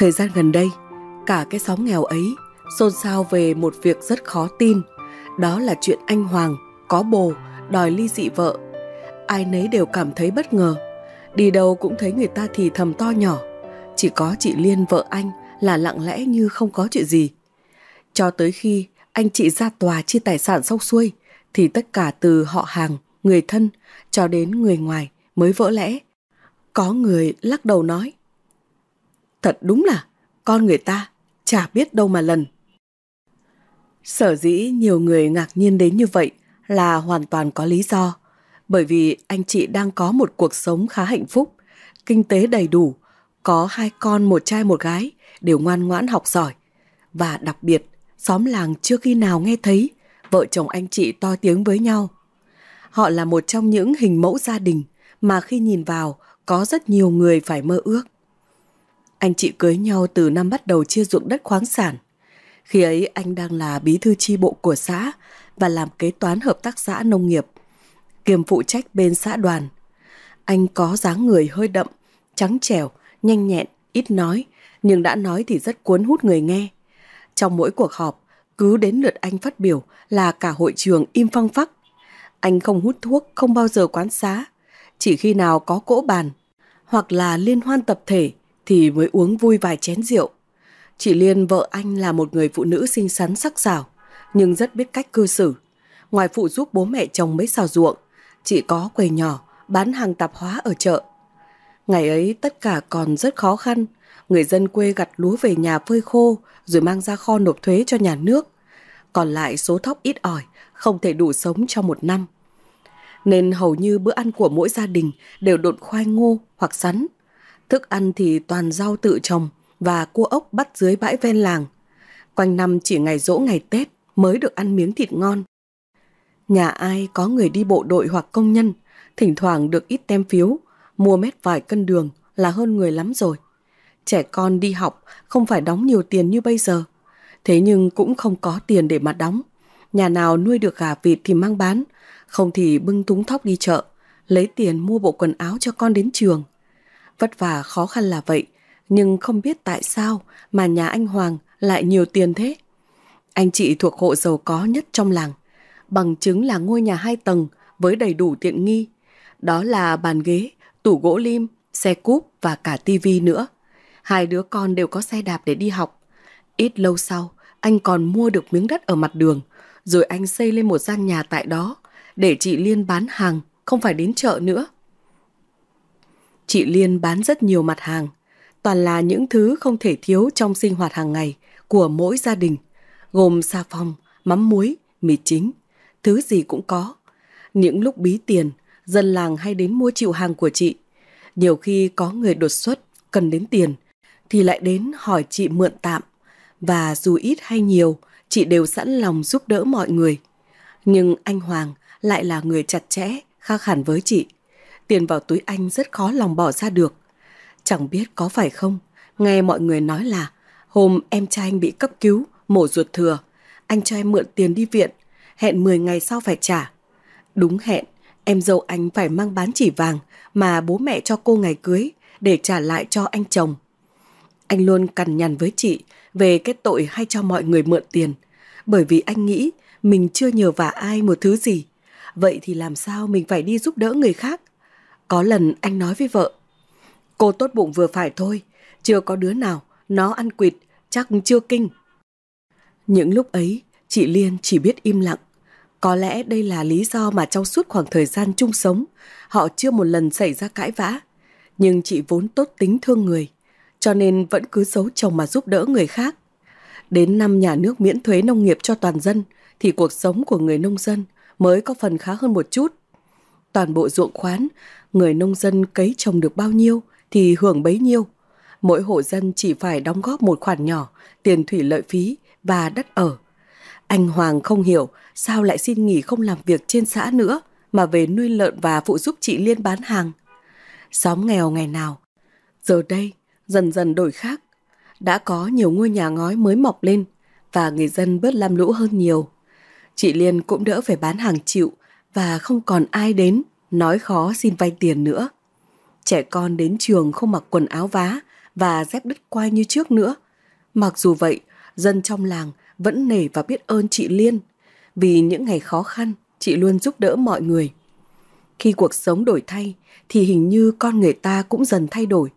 Thời gian gần đây, cả cái xóm nghèo ấy xôn xao về một việc rất khó tin. Đó là chuyện anh Hoàng có bồ đòi ly dị vợ. Ai nấy đều cảm thấy bất ngờ. Đi đâu cũng thấy người ta thì thầm to nhỏ. Chỉ có chị Liên vợ anh là lặng lẽ như không có chuyện gì. Cho tới khi anh chị ra tòa chia tài sản xong xuôi thì tất cả từ họ hàng, người thân cho đến người ngoài mới vỡ lẽ. Có người lắc đầu nói Thật đúng là con người ta chả biết đâu mà lần. Sở dĩ nhiều người ngạc nhiên đến như vậy là hoàn toàn có lý do. Bởi vì anh chị đang có một cuộc sống khá hạnh phúc, kinh tế đầy đủ, có hai con một trai một gái đều ngoan ngoãn học giỏi. Và đặc biệt, xóm làng chưa khi nào nghe thấy vợ chồng anh chị to tiếng với nhau. Họ là một trong những hình mẫu gia đình mà khi nhìn vào có rất nhiều người phải mơ ước. Anh chị cưới nhau từ năm bắt đầu chia ruộng đất khoáng sản. Khi ấy anh đang là bí thư chi bộ của xã và làm kế toán hợp tác xã nông nghiệp, kiêm phụ trách bên xã đoàn. Anh có dáng người hơi đậm, trắng trẻo, nhanh nhẹn, ít nói, nhưng đã nói thì rất cuốn hút người nghe. Trong mỗi cuộc họp, cứ đến lượt anh phát biểu là cả hội trường im phăng phắc. Anh không hút thuốc, không bao giờ quán xá. Chỉ khi nào có cỗ bàn, hoặc là liên hoan tập thể, thì mới uống vui vài chén rượu. Chị Liên vợ anh là một người phụ nữ xinh xắn sắc sảo nhưng rất biết cách cư xử. Ngoài phụ giúp bố mẹ chồng mấy xào ruộng, chị có quầy nhỏ bán hàng tạp hóa ở chợ. Ngày ấy tất cả còn rất khó khăn, người dân quê gặt lúa về nhà phơi khô rồi mang ra kho nộp thuế cho nhà nước. Còn lại số thóc ít ỏi, không thể đủ sống cho một năm. Nên hầu như bữa ăn của mỗi gia đình đều độn khoai ngô hoặc sắn. Thức ăn thì toàn rau tự trồng và cua ốc bắt dưới bãi ven làng. Quanh năm chỉ ngày rỗ ngày Tết mới được ăn miếng thịt ngon. Nhà ai có người đi bộ đội hoặc công nhân, thỉnh thoảng được ít tem phiếu, mua mét vài cân đường là hơn người lắm rồi. Trẻ con đi học không phải đóng nhiều tiền như bây giờ, thế nhưng cũng không có tiền để mà đóng. Nhà nào nuôi được gà vịt thì mang bán, không thì bưng túng thóc đi chợ, lấy tiền mua bộ quần áo cho con đến trường. Vất vả khó khăn là vậy, nhưng không biết tại sao mà nhà anh Hoàng lại nhiều tiền thế. Anh chị thuộc hộ giàu có nhất trong làng, bằng chứng là ngôi nhà hai tầng với đầy đủ tiện nghi. Đó là bàn ghế, tủ gỗ lim, xe cúp và cả tivi nữa. Hai đứa con đều có xe đạp để đi học. Ít lâu sau, anh còn mua được miếng đất ở mặt đường, rồi anh xây lên một gian nhà tại đó để chị Liên bán hàng, không phải đến chợ nữa. Chị Liên bán rất nhiều mặt hàng, toàn là những thứ không thể thiếu trong sinh hoạt hàng ngày của mỗi gia đình, gồm xà phòng, mắm muối, mì chính, thứ gì cũng có. Những lúc bí tiền, dân làng hay đến mua chịu hàng của chị. Nhiều khi có người đột xuất, cần đến tiền, thì lại đến hỏi chị mượn tạm. Và dù ít hay nhiều, chị đều sẵn lòng giúp đỡ mọi người. Nhưng anh Hoàng lại là người chặt chẽ, khác hẳn với chị tiền vào túi anh rất khó lòng bỏ ra được. Chẳng biết có phải không, nghe mọi người nói là hôm em trai anh bị cấp cứu, mổ ruột thừa, anh cho em mượn tiền đi viện, hẹn 10 ngày sau phải trả. Đúng hẹn, em dâu anh phải mang bán chỉ vàng mà bố mẹ cho cô ngày cưới để trả lại cho anh chồng. Anh luôn cằn nhằn với chị về cái tội hay cho mọi người mượn tiền, bởi vì anh nghĩ mình chưa nhờ vả ai một thứ gì. Vậy thì làm sao mình phải đi giúp đỡ người khác có lần anh nói với vợ, cô tốt bụng vừa phải thôi, chưa có đứa nào, nó ăn quỵt, chắc chưa kinh. Những lúc ấy, chị Liên chỉ biết im lặng. Có lẽ đây là lý do mà trong suốt khoảng thời gian chung sống, họ chưa một lần xảy ra cãi vã. Nhưng chị vốn tốt tính thương người, cho nên vẫn cứ giấu chồng mà giúp đỡ người khác. Đến năm nhà nước miễn thuế nông nghiệp cho toàn dân, thì cuộc sống của người nông dân mới có phần khá hơn một chút. Toàn bộ ruộng khoán người nông dân cấy trồng được bao nhiêu thì hưởng bấy nhiêu. Mỗi hộ dân chỉ phải đóng góp một khoản nhỏ, tiền thủy lợi phí và đất ở. Anh Hoàng không hiểu sao lại xin nghỉ không làm việc trên xã nữa mà về nuôi lợn và phụ giúp chị Liên bán hàng. Xóm nghèo ngày nào, giờ đây dần dần đổi khác. Đã có nhiều ngôi nhà ngói mới mọc lên và người dân bớt lam lũ hơn nhiều. Chị Liên cũng đỡ phải bán hàng chịu và không còn ai đến nói khó xin vay tiền nữa. Trẻ con đến trường không mặc quần áo vá và dép đứt quai như trước nữa. Mặc dù vậy, dân trong làng vẫn nể và biết ơn chị Liên. Vì những ngày khó khăn, chị luôn giúp đỡ mọi người. Khi cuộc sống đổi thay thì hình như con người ta cũng dần thay đổi.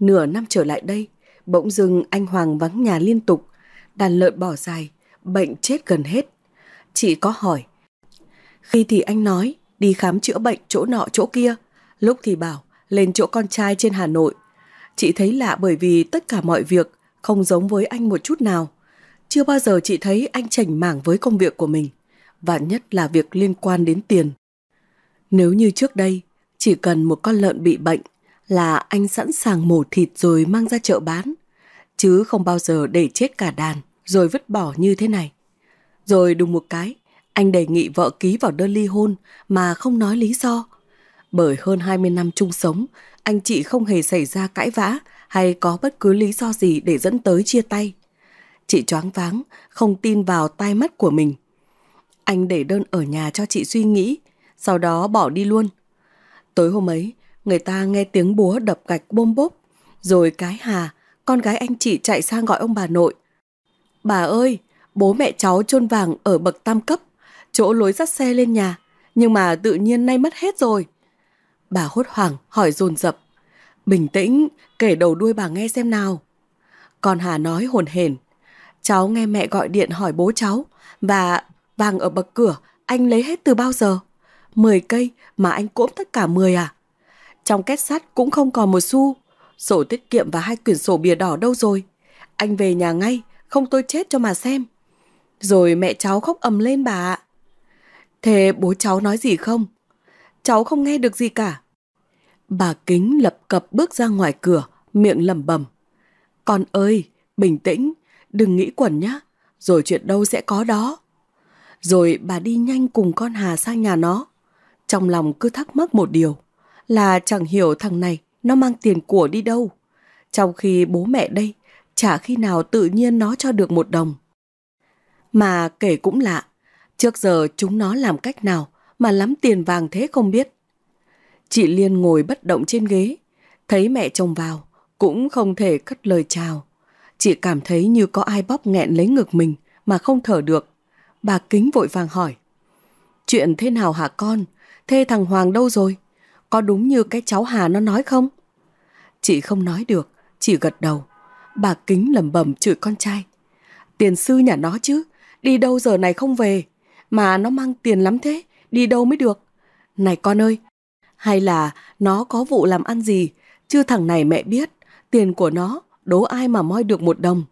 Nửa năm trở lại đây, bỗng dưng anh Hoàng vắng nhà liên tục, đàn lợn bỏ dài, bệnh chết gần hết. Chị có hỏi. Khi thì anh nói, đi khám chữa bệnh chỗ nọ chỗ kia, lúc thì bảo lên chỗ con trai trên Hà Nội. Chị thấy lạ bởi vì tất cả mọi việc không giống với anh một chút nào. Chưa bao giờ chị thấy anh chảnh mảng với công việc của mình, và nhất là việc liên quan đến tiền. Nếu như trước đây, chỉ cần một con lợn bị bệnh là anh sẵn sàng mổ thịt rồi mang ra chợ bán, chứ không bao giờ để chết cả đàn rồi vứt bỏ như thế này. Rồi đùng một cái, anh đề nghị vợ ký vào đơn ly hôn mà không nói lý do. Bởi hơn 20 năm chung sống, anh chị không hề xảy ra cãi vã hay có bất cứ lý do gì để dẫn tới chia tay. Chị choáng váng, không tin vào tai mắt của mình. Anh để đơn ở nhà cho chị suy nghĩ, sau đó bỏ đi luôn. Tối hôm ấy, người ta nghe tiếng búa đập gạch bôm bốp, rồi cái Hà, con gái anh chị chạy sang gọi ông bà nội. Bà ơi, bố mẹ cháu chôn vàng ở bậc tam cấp, chỗ lối dắt xe lên nhà, nhưng mà tự nhiên nay mất hết rồi. Bà hốt hoảng hỏi dồn dập. Bình tĩnh, kể đầu đuôi bà nghe xem nào. Còn Hà nói hồn hển. Cháu nghe mẹ gọi điện hỏi bố cháu và vàng ở bậc cửa anh lấy hết từ bao giờ? 10 cây mà anh cốm tất cả 10 à? Trong két sắt cũng không còn một xu. Sổ tiết kiệm và hai quyển sổ bìa đỏ đâu rồi? Anh về nhà ngay, không tôi chết cho mà xem. Rồi mẹ cháu khóc ầm lên bà ạ. Thế bố cháu nói gì không? Cháu không nghe được gì cả. Bà Kính lập cập bước ra ngoài cửa, miệng lẩm bẩm. Con ơi, bình tĩnh, đừng nghĩ quẩn nhá, rồi chuyện đâu sẽ có đó. Rồi bà đi nhanh cùng con Hà sang nhà nó. Trong lòng cứ thắc mắc một điều, là chẳng hiểu thằng này nó mang tiền của đi đâu. Trong khi bố mẹ đây, chả khi nào tự nhiên nó cho được một đồng. Mà kể cũng lạ, Trước giờ chúng nó làm cách nào mà lắm tiền vàng thế không biết. Chị Liên ngồi bất động trên ghế, thấy mẹ chồng vào, cũng không thể cất lời chào. Chị cảm thấy như có ai bóp nghẹn lấy ngực mình mà không thở được. Bà Kính vội vàng hỏi. Chuyện thế nào hả con? Thê thằng Hoàng đâu rồi? Có đúng như cái cháu Hà nó nói không? Chị không nói được, chỉ gật đầu. Bà Kính lầm bầm chửi con trai. Tiền sư nhà nó chứ, đi đâu giờ này không về mà nó mang tiền lắm thế, đi đâu mới được. Này con ơi, hay là nó có vụ làm ăn gì, chứ thằng này mẹ biết, tiền của nó đố ai mà moi được một đồng.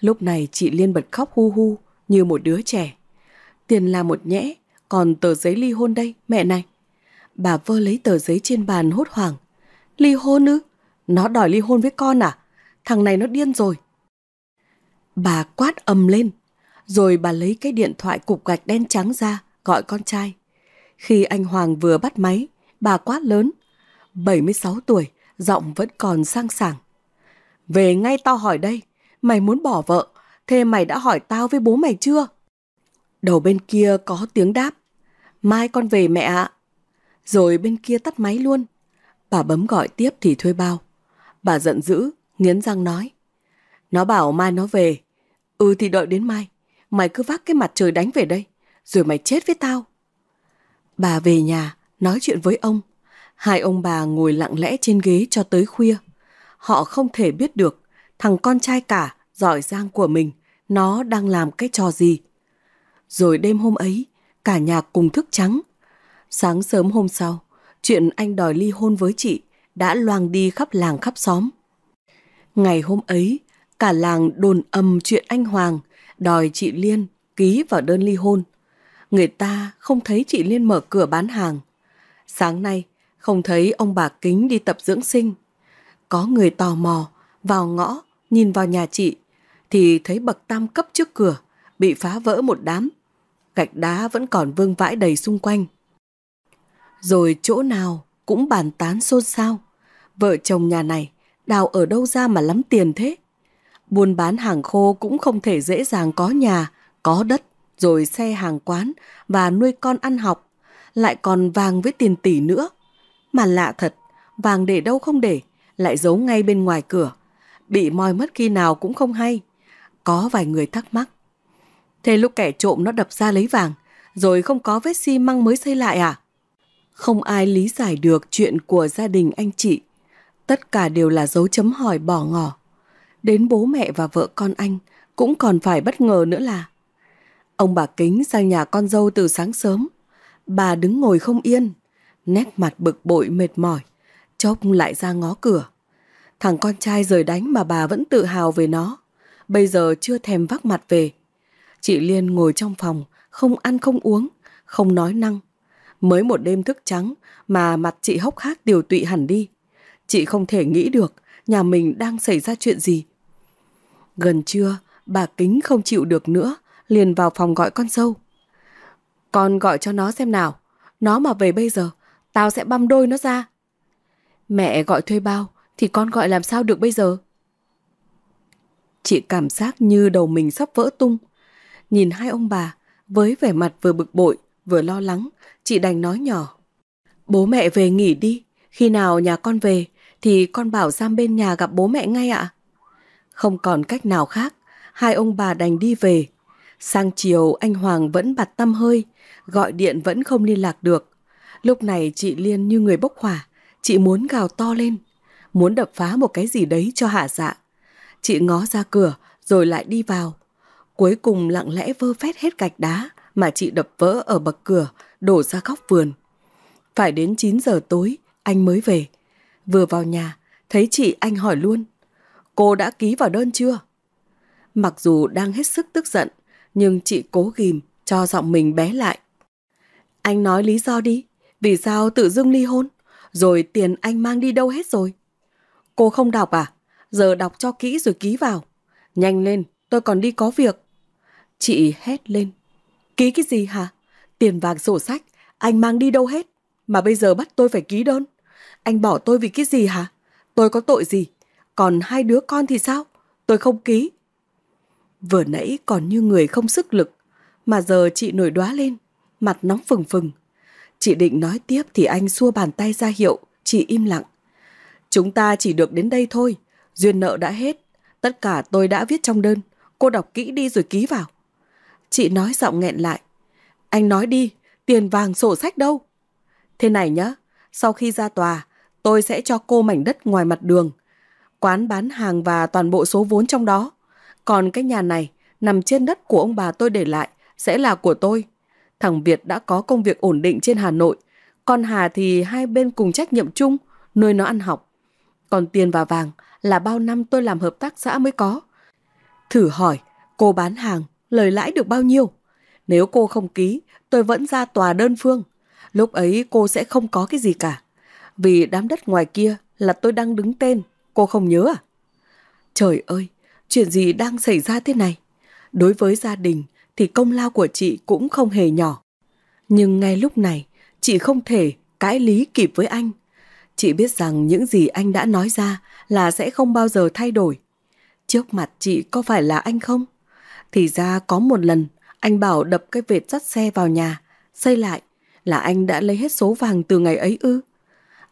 Lúc này chị Liên bật khóc hu hu như một đứa trẻ. Tiền là một nhẽ, còn tờ giấy ly hôn đây, mẹ này. Bà vơ lấy tờ giấy trên bàn hốt hoảng. Ly hôn ư? Nó đòi ly hôn với con à? Thằng này nó điên rồi. Bà quát ầm lên, rồi bà lấy cái điện thoại cục gạch đen trắng ra, gọi con trai. Khi anh Hoàng vừa bắt máy, bà quát lớn. 76 tuổi, giọng vẫn còn sang sảng. Về ngay tao hỏi đây, mày muốn bỏ vợ, thế mày đã hỏi tao với bố mày chưa? Đầu bên kia có tiếng đáp. Mai con về mẹ ạ. Rồi bên kia tắt máy luôn. Bà bấm gọi tiếp thì thuê bao. Bà giận dữ, nghiến răng nói. Nó bảo mai nó về. Ừ thì đợi đến mai mày cứ vác cái mặt trời đánh về đây, rồi mày chết với tao. Bà về nhà, nói chuyện với ông. Hai ông bà ngồi lặng lẽ trên ghế cho tới khuya. Họ không thể biết được thằng con trai cả, giỏi giang của mình, nó đang làm cái trò gì. Rồi đêm hôm ấy, cả nhà cùng thức trắng. Sáng sớm hôm sau, chuyện anh đòi ly hôn với chị đã loang đi khắp làng khắp xóm. Ngày hôm ấy, cả làng đồn âm chuyện anh Hoàng đòi chị Liên ký vào đơn ly hôn. Người ta không thấy chị Liên mở cửa bán hàng. Sáng nay không thấy ông bà Kính đi tập dưỡng sinh. Có người tò mò, vào ngõ, nhìn vào nhà chị, thì thấy bậc tam cấp trước cửa, bị phá vỡ một đám. Gạch đá vẫn còn vương vãi đầy xung quanh. Rồi chỗ nào cũng bàn tán xôn xao. Vợ chồng nhà này đào ở đâu ra mà lắm tiền thế? Buôn bán hàng khô cũng không thể dễ dàng có nhà, có đất, rồi xe hàng quán và nuôi con ăn học, lại còn vàng với tiền tỷ nữa. Mà lạ thật, vàng để đâu không để, lại giấu ngay bên ngoài cửa. Bị moi mất khi nào cũng không hay. Có vài người thắc mắc. Thế lúc kẻ trộm nó đập ra lấy vàng, rồi không có vết xi măng mới xây lại à? Không ai lý giải được chuyện của gia đình anh chị. Tất cả đều là dấu chấm hỏi bỏ ngỏ đến bố mẹ và vợ con anh cũng còn phải bất ngờ nữa là ông bà kính sang nhà con dâu từ sáng sớm bà đứng ngồi không yên nét mặt bực bội mệt mỏi chốc lại ra ngó cửa thằng con trai rời đánh mà bà vẫn tự hào về nó bây giờ chưa thèm vác mặt về chị liên ngồi trong phòng không ăn không uống không nói năng mới một đêm thức trắng mà mặt chị hốc hác tiều tụy hẳn đi chị không thể nghĩ được nhà mình đang xảy ra chuyện gì Gần trưa, bà Kính không chịu được nữa, liền vào phòng gọi con dâu. Con gọi cho nó xem nào, nó mà về bây giờ, tao sẽ băm đôi nó ra. Mẹ gọi thuê bao, thì con gọi làm sao được bây giờ? Chị cảm giác như đầu mình sắp vỡ tung. Nhìn hai ông bà, với vẻ mặt vừa bực bội, vừa lo lắng, chị đành nói nhỏ. Bố mẹ về nghỉ đi, khi nào nhà con về thì con bảo giam bên nhà gặp bố mẹ ngay ạ. À. Không còn cách nào khác, hai ông bà đành đi về. Sang chiều anh Hoàng vẫn bặt tâm hơi, gọi điện vẫn không liên lạc được. Lúc này chị Liên như người bốc hỏa, chị muốn gào to lên, muốn đập phá một cái gì đấy cho hạ dạ. Chị ngó ra cửa rồi lại đi vào. Cuối cùng lặng lẽ vơ phét hết gạch đá mà chị đập vỡ ở bậc cửa, đổ ra góc vườn. Phải đến 9 giờ tối, anh mới về. Vừa vào nhà, thấy chị anh hỏi luôn cô đã ký vào đơn chưa? Mặc dù đang hết sức tức giận, nhưng chị cố ghim cho giọng mình bé lại. Anh nói lý do đi, vì sao tự dưng ly hôn, rồi tiền anh mang đi đâu hết rồi. Cô không đọc à? Giờ đọc cho kỹ rồi ký vào. Nhanh lên, tôi còn đi có việc. Chị hét lên. Ký cái gì hả? Tiền vàng sổ sách, anh mang đi đâu hết, mà bây giờ bắt tôi phải ký đơn. Anh bỏ tôi vì cái gì hả? Tôi có tội gì? Còn hai đứa con thì sao? Tôi không ký. Vừa nãy còn như người không sức lực, mà giờ chị nổi đoá lên, mặt nóng phừng phừng. Chị định nói tiếp thì anh xua bàn tay ra hiệu, chị im lặng. Chúng ta chỉ được đến đây thôi, duyên nợ đã hết. Tất cả tôi đã viết trong đơn, cô đọc kỹ đi rồi ký vào. Chị nói giọng nghẹn lại. Anh nói đi, tiền vàng sổ sách đâu? Thế này nhá, sau khi ra tòa, tôi sẽ cho cô mảnh đất ngoài mặt đường – quán bán hàng và toàn bộ số vốn trong đó. Còn cái nhà này nằm trên đất của ông bà tôi để lại sẽ là của tôi. Thằng Việt đã có công việc ổn định trên Hà Nội. Còn Hà thì hai bên cùng trách nhiệm chung, nuôi nó ăn học. Còn tiền và vàng là bao năm tôi làm hợp tác xã mới có. Thử hỏi, cô bán hàng, lời lãi được bao nhiêu? Nếu cô không ký, tôi vẫn ra tòa đơn phương. Lúc ấy cô sẽ không có cái gì cả. Vì đám đất ngoài kia là tôi đang đứng tên cô không nhớ à? Trời ơi, chuyện gì đang xảy ra thế này? Đối với gia đình thì công lao của chị cũng không hề nhỏ. Nhưng ngay lúc này, chị không thể cãi lý kịp với anh. Chị biết rằng những gì anh đã nói ra là sẽ không bao giờ thay đổi. Trước mặt chị có phải là anh không? Thì ra có một lần, anh bảo đập cái vệt dắt xe vào nhà, xây lại là anh đã lấy hết số vàng từ ngày ấy ư.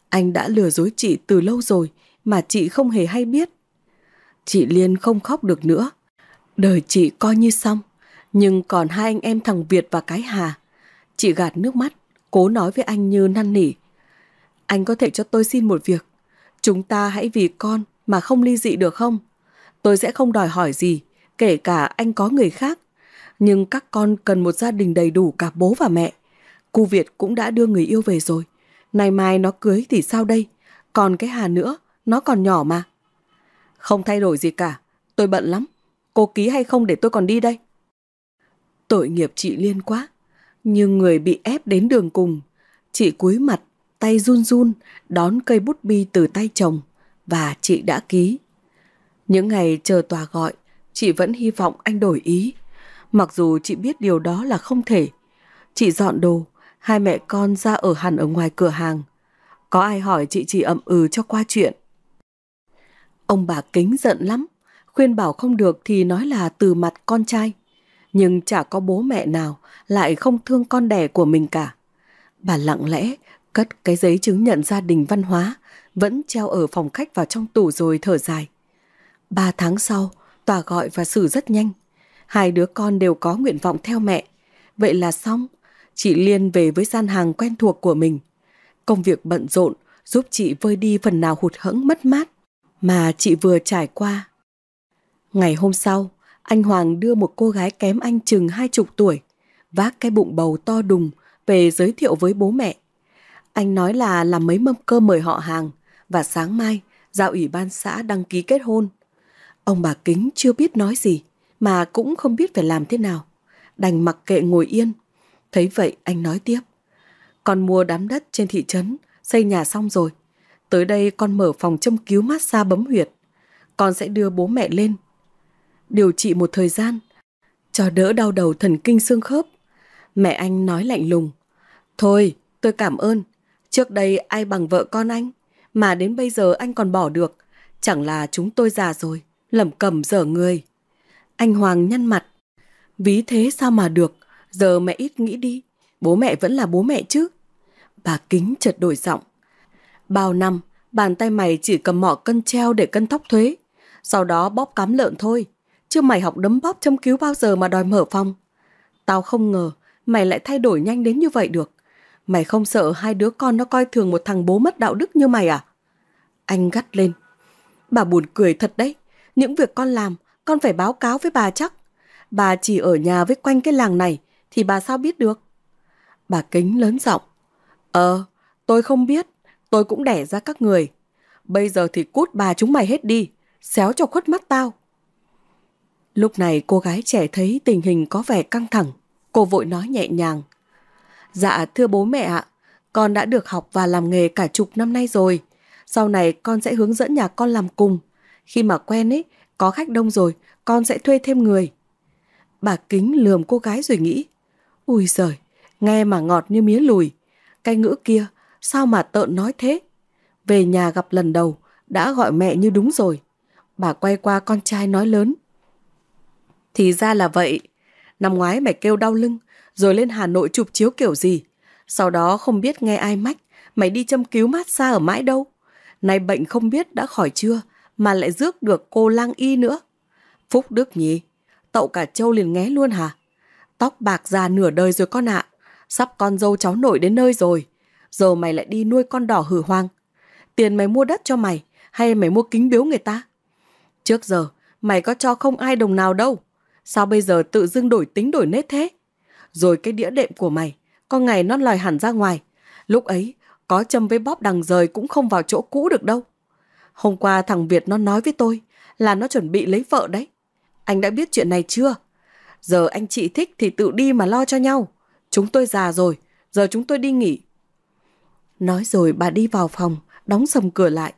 Anh đã lừa dối chị từ lâu rồi, mà chị không hề hay biết. Chị Liên không khóc được nữa. Đời chị coi như xong, nhưng còn hai anh em thằng Việt và cái Hà. Chị gạt nước mắt, cố nói với anh như năn nỉ. Anh có thể cho tôi xin một việc. Chúng ta hãy vì con mà không ly dị được không? Tôi sẽ không đòi hỏi gì, kể cả anh có người khác. Nhưng các con cần một gia đình đầy đủ cả bố và mẹ. Cô Việt cũng đã đưa người yêu về rồi. Này mai nó cưới thì sao đây? Còn cái Hà nữa, nó còn nhỏ mà. Không thay đổi gì cả. Tôi bận lắm. Cô ký hay không để tôi còn đi đây. Tội nghiệp chị Liên quá. như người bị ép đến đường cùng. Chị cúi mặt, tay run run, đón cây bút bi từ tay chồng. Và chị đã ký. Những ngày chờ tòa gọi, chị vẫn hy vọng anh đổi ý. Mặc dù chị biết điều đó là không thể. Chị dọn đồ, hai mẹ con ra ở hẳn ở ngoài cửa hàng. Có ai hỏi chị chỉ ậm ừ cho qua chuyện. Ông bà kính giận lắm, khuyên bảo không được thì nói là từ mặt con trai. Nhưng chả có bố mẹ nào lại không thương con đẻ của mình cả. Bà lặng lẽ cất cái giấy chứng nhận gia đình văn hóa, vẫn treo ở phòng khách vào trong tủ rồi thở dài. Ba tháng sau, tòa gọi và xử rất nhanh. Hai đứa con đều có nguyện vọng theo mẹ. Vậy là xong, chị Liên về với gian hàng quen thuộc của mình. Công việc bận rộn giúp chị vơi đi phần nào hụt hẫng mất mát mà chị vừa trải qua. Ngày hôm sau, anh Hoàng đưa một cô gái kém anh chừng hai chục tuổi, vác cái bụng bầu to đùng về giới thiệu với bố mẹ. Anh nói là làm mấy mâm cơm mời họ hàng và sáng mai giao ủy ban xã đăng ký kết hôn. Ông bà Kính chưa biết nói gì mà cũng không biết phải làm thế nào. Đành mặc kệ ngồi yên. Thấy vậy anh nói tiếp. Còn mua đám đất trên thị trấn, xây nhà xong rồi. Tới đây con mở phòng châm cứu massage bấm huyệt. Con sẽ đưa bố mẹ lên. Điều trị một thời gian. Cho đỡ đau đầu thần kinh xương khớp. Mẹ anh nói lạnh lùng. Thôi, tôi cảm ơn. Trước đây ai bằng vợ con anh. Mà đến bây giờ anh còn bỏ được. Chẳng là chúng tôi già rồi. lẩm cẩm dở người. Anh Hoàng nhăn mặt. Ví thế sao mà được. Giờ mẹ ít nghĩ đi. Bố mẹ vẫn là bố mẹ chứ. Bà Kính chợt đổi giọng. Bao năm, bàn tay mày chỉ cầm mỏ cân treo để cân tóc thuế. Sau đó bóp cám lợn thôi. Chứ mày học đấm bóp châm cứu bao giờ mà đòi mở phòng. Tao không ngờ mày lại thay đổi nhanh đến như vậy được. Mày không sợ hai đứa con nó coi thường một thằng bố mất đạo đức như mày à? Anh gắt lên. Bà buồn cười thật đấy. Những việc con làm, con phải báo cáo với bà chắc. Bà chỉ ở nhà với quanh cái làng này, thì bà sao biết được? Bà kính lớn giọng. Ờ, tôi không biết tôi cũng đẻ ra các người. Bây giờ thì cút bà chúng mày hết đi, xéo cho khuất mắt tao. Lúc này cô gái trẻ thấy tình hình có vẻ căng thẳng, cô vội nói nhẹ nhàng. Dạ thưa bố mẹ ạ, con đã được học và làm nghề cả chục năm nay rồi. Sau này con sẽ hướng dẫn nhà con làm cùng. Khi mà quen ấy, có khách đông rồi, con sẽ thuê thêm người. Bà Kính lườm cô gái rồi nghĩ. Ui giời, nghe mà ngọt như mía lùi. Cái ngữ kia Sao mà tợn nói thế? Về nhà gặp lần đầu, đã gọi mẹ như đúng rồi. Bà quay qua con trai nói lớn. Thì ra là vậy. Năm ngoái mày kêu đau lưng, rồi lên Hà Nội chụp chiếu kiểu gì. Sau đó không biết nghe ai mách, mày đi châm cứu mát xa ở mãi đâu. nay bệnh không biết đã khỏi chưa, mà lại rước được cô lang y nữa. Phúc Đức nhỉ, tậu cả châu liền nghe luôn hả? Tóc bạc già nửa đời rồi con ạ, à. sắp con dâu cháu nội đến nơi rồi giờ mày lại đi nuôi con đỏ hử hoang. Tiền mày mua đất cho mày, hay mày mua kính biếu người ta? Trước giờ, mày có cho không ai đồng nào đâu. Sao bây giờ tự dưng đổi tính đổi nết thế? Rồi cái đĩa đệm của mày, con ngày nó lòi hẳn ra ngoài. Lúc ấy, có châm với bóp đằng rời cũng không vào chỗ cũ được đâu. Hôm qua thằng Việt nó nói với tôi là nó chuẩn bị lấy vợ đấy. Anh đã biết chuyện này chưa? Giờ anh chị thích thì tự đi mà lo cho nhau. Chúng tôi già rồi, giờ chúng tôi đi nghỉ, Nói rồi bà đi vào phòng, đóng sầm cửa lại.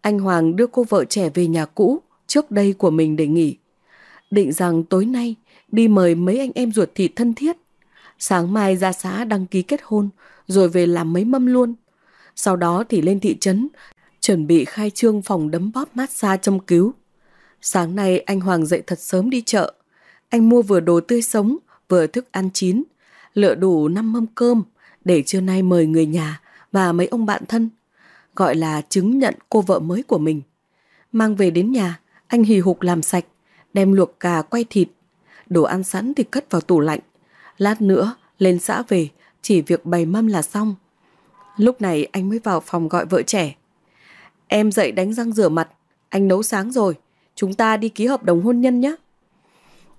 Anh Hoàng đưa cô vợ trẻ về nhà cũ, trước đây của mình để nghỉ. Định rằng tối nay đi mời mấy anh em ruột thịt thân thiết. Sáng mai ra xã đăng ký kết hôn, rồi về làm mấy mâm luôn. Sau đó thì lên thị trấn, chuẩn bị khai trương phòng đấm bóp massage châm cứu. Sáng nay anh Hoàng dậy thật sớm đi chợ. Anh mua vừa đồ tươi sống, vừa thức ăn chín, lựa đủ 5 mâm cơm để trưa nay mời người nhà và mấy ông bạn thân, gọi là chứng nhận cô vợ mới của mình. Mang về đến nhà, anh hì hục làm sạch, đem luộc cà quay thịt. Đồ ăn sẵn thì cất vào tủ lạnh. Lát nữa, lên xã về, chỉ việc bày mâm là xong. Lúc này anh mới vào phòng gọi vợ trẻ. Em dậy đánh răng rửa mặt, anh nấu sáng rồi, chúng ta đi ký hợp đồng hôn nhân nhé.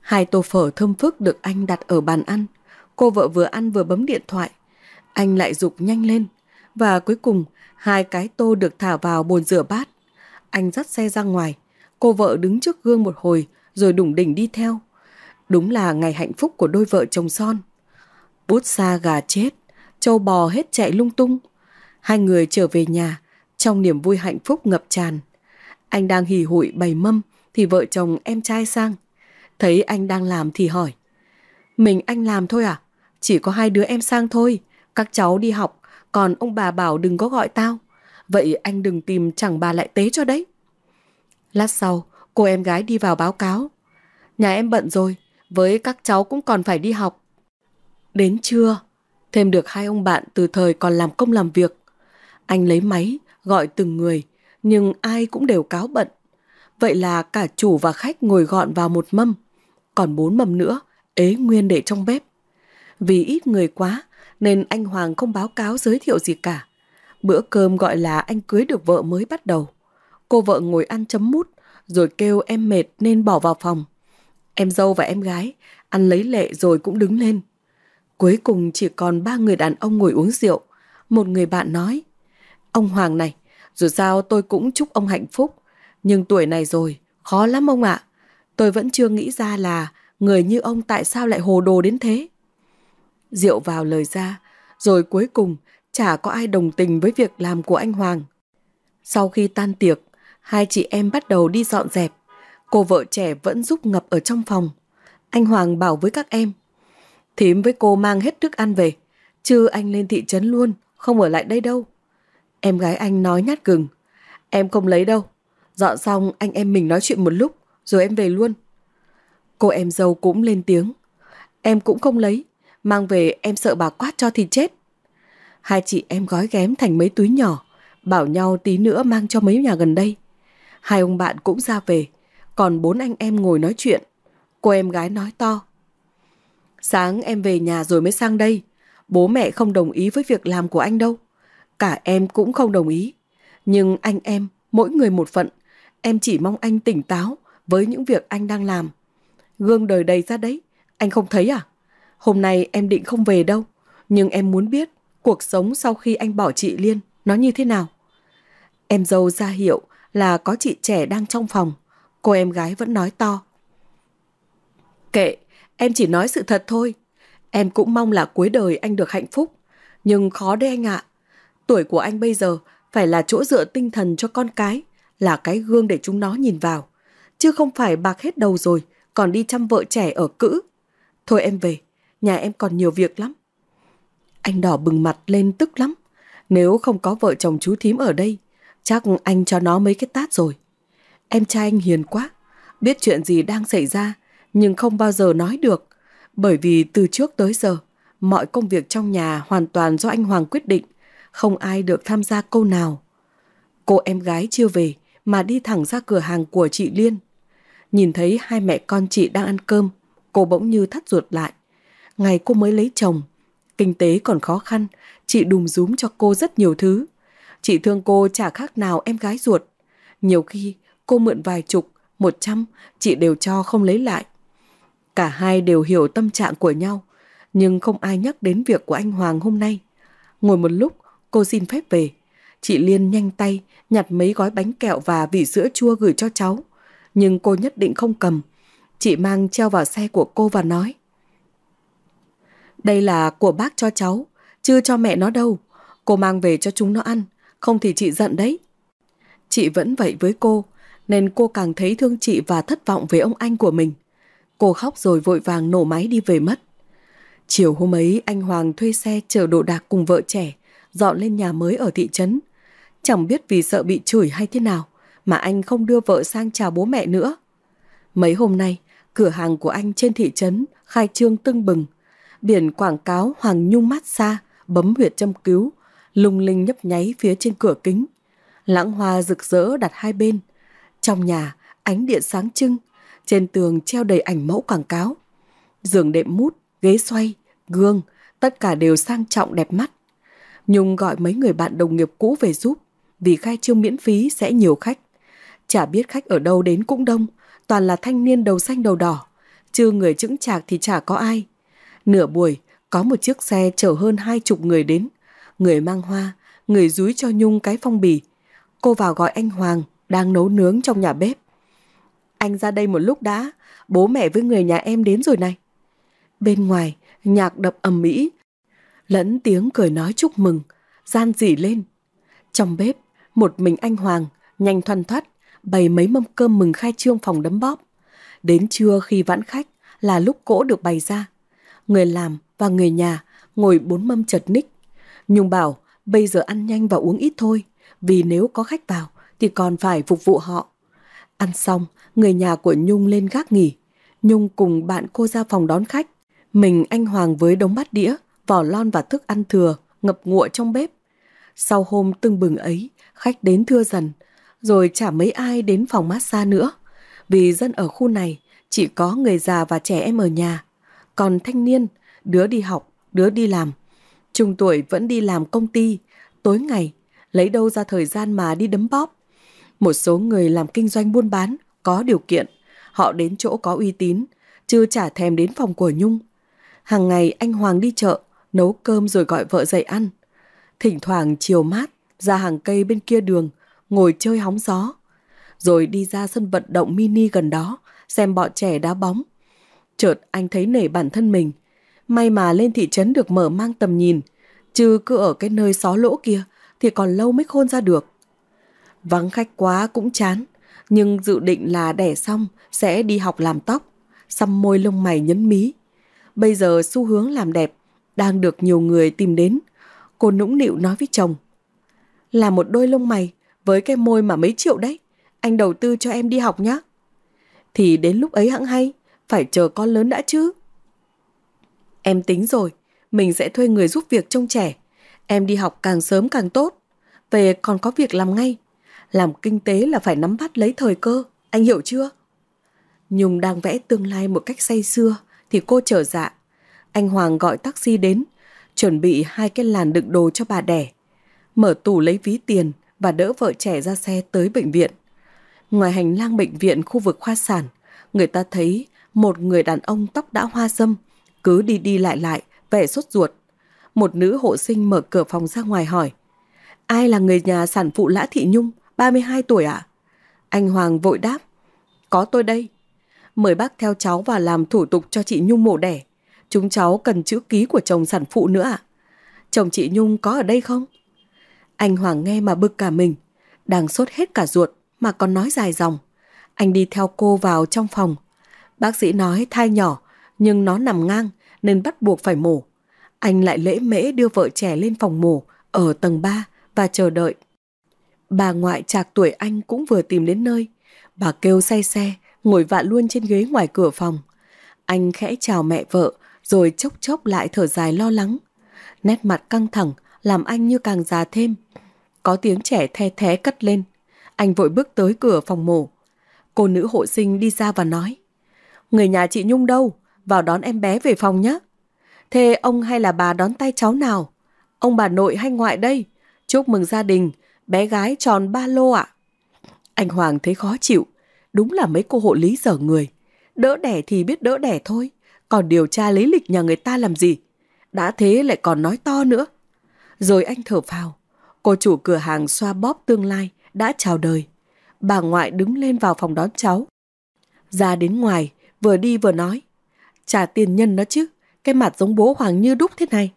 Hai tô phở thơm phức được anh đặt ở bàn ăn. Cô vợ vừa ăn vừa bấm điện thoại. Anh lại dục nhanh lên. Và cuối cùng, hai cái tô được thả vào bồn rửa bát. Anh dắt xe ra ngoài, cô vợ đứng trước gương một hồi rồi đủng đỉnh đi theo. Đúng là ngày hạnh phúc của đôi vợ chồng son. Bút xa gà chết, châu bò hết chạy lung tung. Hai người trở về nhà, trong niềm vui hạnh phúc ngập tràn. Anh đang hì hụi bày mâm thì vợ chồng em trai sang. Thấy anh đang làm thì hỏi. Mình anh làm thôi à? Chỉ có hai đứa em sang thôi. Các cháu đi học còn ông bà bảo đừng có gọi tao. Vậy anh đừng tìm chẳng bà lại tế cho đấy. Lát sau, cô em gái đi vào báo cáo. Nhà em bận rồi, với các cháu cũng còn phải đi học. Đến trưa, thêm được hai ông bạn từ thời còn làm công làm việc. Anh lấy máy, gọi từng người, nhưng ai cũng đều cáo bận. Vậy là cả chủ và khách ngồi gọn vào một mâm, còn bốn mâm nữa, ế nguyên để trong bếp. Vì ít người quá, nên anh Hoàng không báo cáo giới thiệu gì cả. Bữa cơm gọi là anh cưới được vợ mới bắt đầu. Cô vợ ngồi ăn chấm mút, rồi kêu em mệt nên bỏ vào phòng. Em dâu và em gái, ăn lấy lệ rồi cũng đứng lên. Cuối cùng chỉ còn ba người đàn ông ngồi uống rượu. Một người bạn nói, ông Hoàng này, dù sao tôi cũng chúc ông hạnh phúc. Nhưng tuổi này rồi, khó lắm ông ạ. Tôi vẫn chưa nghĩ ra là người như ông tại sao lại hồ đồ đến thế. Rượu vào lời ra, rồi cuối cùng chả có ai đồng tình với việc làm của anh Hoàng. Sau khi tan tiệc, hai chị em bắt đầu đi dọn dẹp. Cô vợ trẻ vẫn giúp ngập ở trong phòng. Anh Hoàng bảo với các em. Thím với cô mang hết thức ăn về, chứ anh lên thị trấn luôn, không ở lại đây đâu. Em gái anh nói nhát gừng. Em không lấy đâu. Dọn xong anh em mình nói chuyện một lúc, rồi em về luôn. Cô em dâu cũng lên tiếng. Em cũng không lấy, mang về em sợ bà quát cho thì chết. Hai chị em gói ghém thành mấy túi nhỏ, bảo nhau tí nữa mang cho mấy nhà gần đây. Hai ông bạn cũng ra về, còn bốn anh em ngồi nói chuyện. Cô em gái nói to. Sáng em về nhà rồi mới sang đây, bố mẹ không đồng ý với việc làm của anh đâu. Cả em cũng không đồng ý. Nhưng anh em, mỗi người một phận, em chỉ mong anh tỉnh táo với những việc anh đang làm. Gương đời đầy ra đấy, anh không thấy à? Hôm nay em định không về đâu, nhưng em muốn biết cuộc sống sau khi anh bỏ chị Liên nó như thế nào. Em dâu ra hiệu là có chị trẻ đang trong phòng, cô em gái vẫn nói to. Kệ, em chỉ nói sự thật thôi. Em cũng mong là cuối đời anh được hạnh phúc, nhưng khó đấy anh ạ. Tuổi của anh bây giờ phải là chỗ dựa tinh thần cho con cái, là cái gương để chúng nó nhìn vào. Chứ không phải bạc hết đầu rồi, còn đi chăm vợ trẻ ở cữ. Thôi em về, nhà em còn nhiều việc lắm. Anh đỏ bừng mặt lên tức lắm. Nếu không có vợ chồng chú thím ở đây, chắc anh cho nó mấy cái tát rồi. Em trai anh hiền quá, biết chuyện gì đang xảy ra, nhưng không bao giờ nói được. Bởi vì từ trước tới giờ, mọi công việc trong nhà hoàn toàn do anh Hoàng quyết định, không ai được tham gia câu nào. Cô em gái chưa về mà đi thẳng ra cửa hàng của chị Liên. Nhìn thấy hai mẹ con chị đang ăn cơm, cô bỗng như thắt ruột lại ngày cô mới lấy chồng. Kinh tế còn khó khăn, chị đùm dúm cho cô rất nhiều thứ. Chị thương cô chả khác nào em gái ruột. Nhiều khi cô mượn vài chục, một trăm, chị đều cho không lấy lại. Cả hai đều hiểu tâm trạng của nhau, nhưng không ai nhắc đến việc của anh Hoàng hôm nay. Ngồi một lúc, cô xin phép về. Chị Liên nhanh tay nhặt mấy gói bánh kẹo và vị sữa chua gửi cho cháu. Nhưng cô nhất định không cầm. Chị mang treo vào xe của cô và nói. Đây là của bác cho cháu, chưa cho mẹ nó đâu. Cô mang về cho chúng nó ăn, không thì chị giận đấy. Chị vẫn vậy với cô, nên cô càng thấy thương chị và thất vọng về ông anh của mình. Cô khóc rồi vội vàng nổ máy đi về mất. Chiều hôm ấy anh Hoàng thuê xe chở đồ đạc cùng vợ trẻ, dọn lên nhà mới ở thị trấn. Chẳng biết vì sợ bị chửi hay thế nào mà anh không đưa vợ sang chào bố mẹ nữa. Mấy hôm nay, cửa hàng của anh trên thị trấn khai trương tưng bừng, biển quảng cáo Hoàng Nhung mát xa bấm huyệt châm cứu, lung linh nhấp nháy phía trên cửa kính. Lãng hoa rực rỡ đặt hai bên. Trong nhà, ánh điện sáng trưng, trên tường treo đầy ảnh mẫu quảng cáo. Giường đệm mút, ghế xoay, gương, tất cả đều sang trọng đẹp mắt. Nhung gọi mấy người bạn đồng nghiệp cũ về giúp, vì khai trương miễn phí sẽ nhiều khách. Chả biết khách ở đâu đến cũng đông, toàn là thanh niên đầu xanh đầu đỏ, chứ người chững chạc thì chả có ai. Nửa buổi, có một chiếc xe chở hơn hai chục người đến. Người mang hoa, người dúi cho Nhung cái phong bì. Cô vào gọi anh Hoàng, đang nấu nướng trong nhà bếp. Anh ra đây một lúc đã, bố mẹ với người nhà em đến rồi này. Bên ngoài, nhạc đập ầm ĩ, lẫn tiếng cười nói chúc mừng, gian dỉ lên. Trong bếp, một mình anh Hoàng, nhanh thoăn thoắt, bày mấy mâm cơm mừng khai trương phòng đấm bóp. Đến trưa khi vãn khách là lúc cỗ được bày ra người làm và người nhà ngồi bốn mâm chật ních. Nhung bảo bây giờ ăn nhanh và uống ít thôi, vì nếu có khách vào thì còn phải phục vụ họ. Ăn xong, người nhà của Nhung lên gác nghỉ. Nhung cùng bạn cô ra phòng đón khách. Mình anh Hoàng với đống bát đĩa, vỏ lon và thức ăn thừa, ngập ngụa trong bếp. Sau hôm tưng bừng ấy, khách đến thưa dần, rồi chả mấy ai đến phòng massage nữa. Vì dân ở khu này, chỉ có người già và trẻ em ở nhà, còn thanh niên, đứa đi học, đứa đi làm. Trung tuổi vẫn đi làm công ty, tối ngày, lấy đâu ra thời gian mà đi đấm bóp. Một số người làm kinh doanh buôn bán, có điều kiện, họ đến chỗ có uy tín, chưa trả thèm đến phòng của Nhung. Hàng ngày anh Hoàng đi chợ, nấu cơm rồi gọi vợ dậy ăn. Thỉnh thoảng chiều mát, ra hàng cây bên kia đường, ngồi chơi hóng gió. Rồi đi ra sân vận động mini gần đó, xem bọn trẻ đá bóng, chợt anh thấy nể bản thân mình. May mà lên thị trấn được mở mang tầm nhìn, chứ cứ ở cái nơi xó lỗ kia thì còn lâu mới khôn ra được. Vắng khách quá cũng chán, nhưng dự định là đẻ xong sẽ đi học làm tóc, xăm môi lông mày nhấn mí. Bây giờ xu hướng làm đẹp đang được nhiều người tìm đến. Cô nũng nịu nói với chồng. Là một đôi lông mày với cái môi mà mấy triệu đấy, anh đầu tư cho em đi học nhé. Thì đến lúc ấy hãng hay phải chờ con lớn đã chứ. Em tính rồi, mình sẽ thuê người giúp việc trông trẻ. Em đi học càng sớm càng tốt, về còn có việc làm ngay. Làm kinh tế là phải nắm bắt lấy thời cơ, anh hiểu chưa? Nhung đang vẽ tương lai một cách say sưa thì cô trở dạ. Anh Hoàng gọi taxi đến, chuẩn bị hai cái làn đựng đồ cho bà đẻ. Mở tủ lấy ví tiền và đỡ vợ trẻ ra xe tới bệnh viện. Ngoài hành lang bệnh viện khu vực khoa sản, người ta thấy một người đàn ông tóc đã hoa dâm, cứ đi đi lại lại, vẻ sốt ruột. Một nữ hộ sinh mở cửa phòng ra ngoài hỏi. Ai là người nhà sản phụ Lã Thị Nhung, 32 tuổi ạ? À? Anh Hoàng vội đáp. Có tôi đây. Mời bác theo cháu và làm thủ tục cho chị Nhung mổ đẻ. Chúng cháu cần chữ ký của chồng sản phụ nữa ạ. Chồng chị Nhung có ở đây không? Anh Hoàng nghe mà bực cả mình. Đang sốt hết cả ruột mà còn nói dài dòng. Anh đi theo cô vào trong phòng Bác sĩ nói thai nhỏ, nhưng nó nằm ngang nên bắt buộc phải mổ. Anh lại lễ mễ đưa vợ trẻ lên phòng mổ ở tầng 3 và chờ đợi. Bà ngoại trạc tuổi anh cũng vừa tìm đến nơi. Bà kêu say xe, ngồi vạ luôn trên ghế ngoài cửa phòng. Anh khẽ chào mẹ vợ, rồi chốc chốc lại thở dài lo lắng. Nét mặt căng thẳng, làm anh như càng già thêm. Có tiếng trẻ the thé cất lên. Anh vội bước tới cửa phòng mổ. Cô nữ hộ sinh đi ra và nói. Người nhà chị Nhung đâu? Vào đón em bé về phòng nhé. Thế ông hay là bà đón tay cháu nào? Ông bà nội hay ngoại đây? Chúc mừng gia đình, bé gái tròn ba lô ạ. Anh Hoàng thấy khó chịu, đúng là mấy cô hộ lý dở người. Đỡ đẻ thì biết đỡ đẻ thôi, còn điều tra lý lịch nhà người ta làm gì? Đã thế lại còn nói to nữa. Rồi anh thở phào, cô chủ cửa hàng xoa bóp tương lai đã chào đời. Bà ngoại đứng lên vào phòng đón cháu. Ra đến ngoài, vừa đi vừa nói. Trả tiền nhân nó chứ, cái mặt giống bố Hoàng như đúc thế này.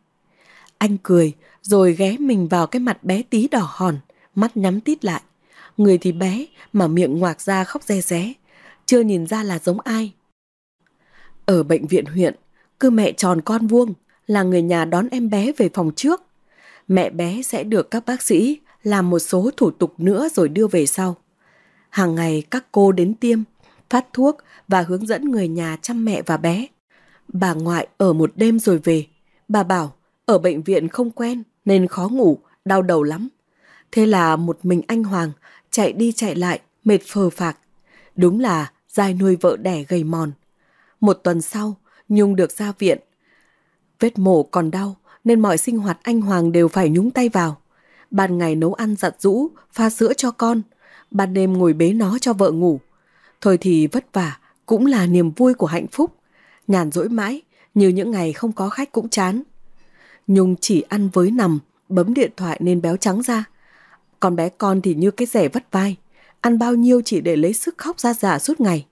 Anh cười, rồi ghé mình vào cái mặt bé tí đỏ hòn, mắt nhắm tít lại. Người thì bé, mà miệng ngoạc ra khóc re ré. Chưa nhìn ra là giống ai. Ở bệnh viện huyện, cứ mẹ tròn con vuông là người nhà đón em bé về phòng trước. Mẹ bé sẽ được các bác sĩ làm một số thủ tục nữa rồi đưa về sau. Hàng ngày các cô đến tiêm, phát thuốc và hướng dẫn người nhà chăm mẹ và bé. Bà ngoại ở một đêm rồi về. Bà bảo ở bệnh viện không quen nên khó ngủ, đau đầu lắm. Thế là một mình anh Hoàng chạy đi chạy lại, mệt phờ phạc. Đúng là dài nuôi vợ đẻ gầy mòn. Một tuần sau, Nhung được ra viện. Vết mổ còn đau nên mọi sinh hoạt anh Hoàng đều phải nhúng tay vào. Ban ngày nấu ăn giặt rũ, pha sữa cho con. Ban đêm ngồi bế nó cho vợ ngủ. Thôi thì vất vả, cũng là niềm vui của hạnh phúc. Nhàn rỗi mãi, như những ngày không có khách cũng chán. Nhung chỉ ăn với nằm, bấm điện thoại nên béo trắng ra. Còn bé con thì như cái rẻ vắt vai, ăn bao nhiêu chỉ để lấy sức khóc ra giả suốt ngày.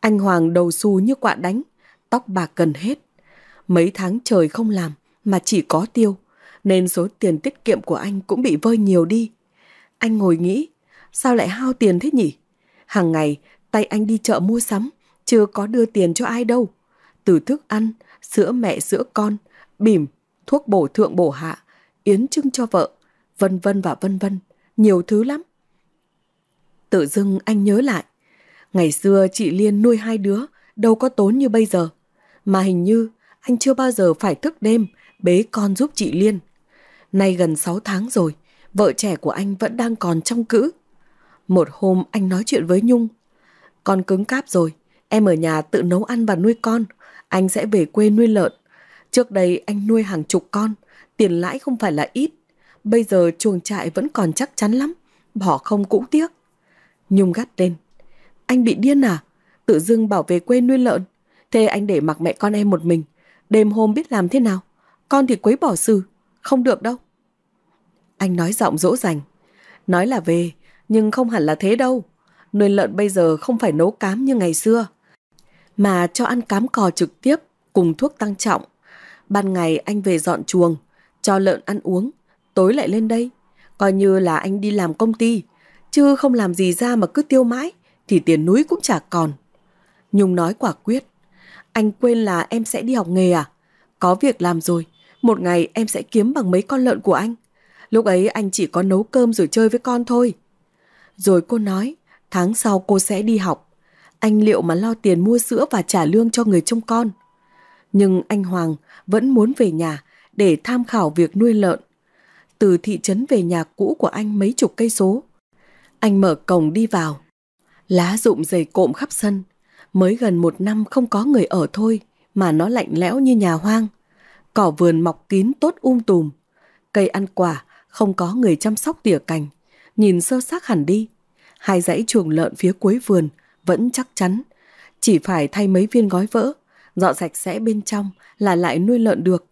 Anh Hoàng đầu xu như quạ đánh, tóc bạc gần hết. Mấy tháng trời không làm mà chỉ có tiêu, nên số tiền tiết kiệm của anh cũng bị vơi nhiều đi. Anh ngồi nghĩ, sao lại hao tiền thế nhỉ? Hàng ngày tay anh đi chợ mua sắm, chưa có đưa tiền cho ai đâu. Từ thức ăn, sữa mẹ sữa con, bỉm, thuốc bổ thượng bổ hạ, yến trưng cho vợ, vân vân và vân vân, nhiều thứ lắm. Tự dưng anh nhớ lại, ngày xưa chị Liên nuôi hai đứa, đâu có tốn như bây giờ. Mà hình như anh chưa bao giờ phải thức đêm bế con giúp chị Liên. Nay gần 6 tháng rồi, vợ trẻ của anh vẫn đang còn trong cữ. Một hôm anh nói chuyện với Nhung, con cứng cáp rồi, em ở nhà tự nấu ăn và nuôi con, anh sẽ về quê nuôi lợn. Trước đây anh nuôi hàng chục con, tiền lãi không phải là ít. Bây giờ chuồng trại vẫn còn chắc chắn lắm, bỏ không cũng tiếc. Nhung gắt lên. Anh bị điên à? Tự dưng bảo về quê nuôi lợn. Thế anh để mặc mẹ con em một mình. Đêm hôm biết làm thế nào? Con thì quấy bỏ sư. Không được đâu. Anh nói giọng dỗ dành. Nói là về, nhưng không hẳn là thế đâu nuôi lợn bây giờ không phải nấu cám như ngày xưa, mà cho ăn cám cò trực tiếp cùng thuốc tăng trọng. Ban ngày anh về dọn chuồng, cho lợn ăn uống, tối lại lên đây, coi như là anh đi làm công ty, chứ không làm gì ra mà cứ tiêu mãi thì tiền núi cũng chả còn. Nhung nói quả quyết, anh quên là em sẽ đi học nghề à? Có việc làm rồi, một ngày em sẽ kiếm bằng mấy con lợn của anh. Lúc ấy anh chỉ có nấu cơm rồi chơi với con thôi. Rồi cô nói, Tháng sau cô sẽ đi học. Anh liệu mà lo tiền mua sữa và trả lương cho người trông con. Nhưng anh Hoàng vẫn muốn về nhà để tham khảo việc nuôi lợn. Từ thị trấn về nhà cũ của anh mấy chục cây số. Anh mở cổng đi vào. Lá rụng dày cộm khắp sân. Mới gần một năm không có người ở thôi mà nó lạnh lẽo như nhà hoang. Cỏ vườn mọc kín tốt um tùm. Cây ăn quả, không có người chăm sóc tỉa cành. Nhìn sơ sắc hẳn đi, hai dãy chuồng lợn phía cuối vườn vẫn chắc chắn. Chỉ phải thay mấy viên gói vỡ, dọn sạch sẽ bên trong là lại nuôi lợn được.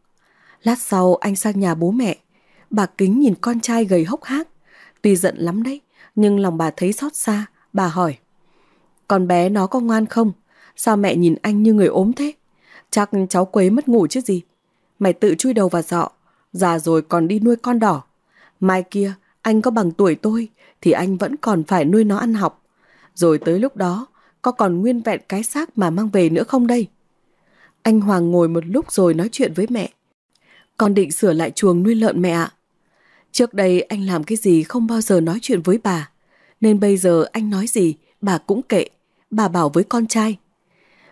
Lát sau anh sang nhà bố mẹ. Bà Kính nhìn con trai gầy hốc hác. Tuy giận lắm đấy, nhưng lòng bà thấy xót xa. Bà hỏi, con bé nó có ngoan không? Sao mẹ nhìn anh như người ốm thế? Chắc cháu quấy mất ngủ chứ gì. Mày tự chui đầu vào dọ, già rồi còn đi nuôi con đỏ. Mai kia, anh có bằng tuổi tôi, thì anh vẫn còn phải nuôi nó ăn học. Rồi tới lúc đó, có còn nguyên vẹn cái xác mà mang về nữa không đây? Anh Hoàng ngồi một lúc rồi nói chuyện với mẹ. Con định sửa lại chuồng nuôi lợn mẹ ạ. Trước đây anh làm cái gì không bao giờ nói chuyện với bà. Nên bây giờ anh nói gì, bà cũng kệ. Bà bảo với con trai.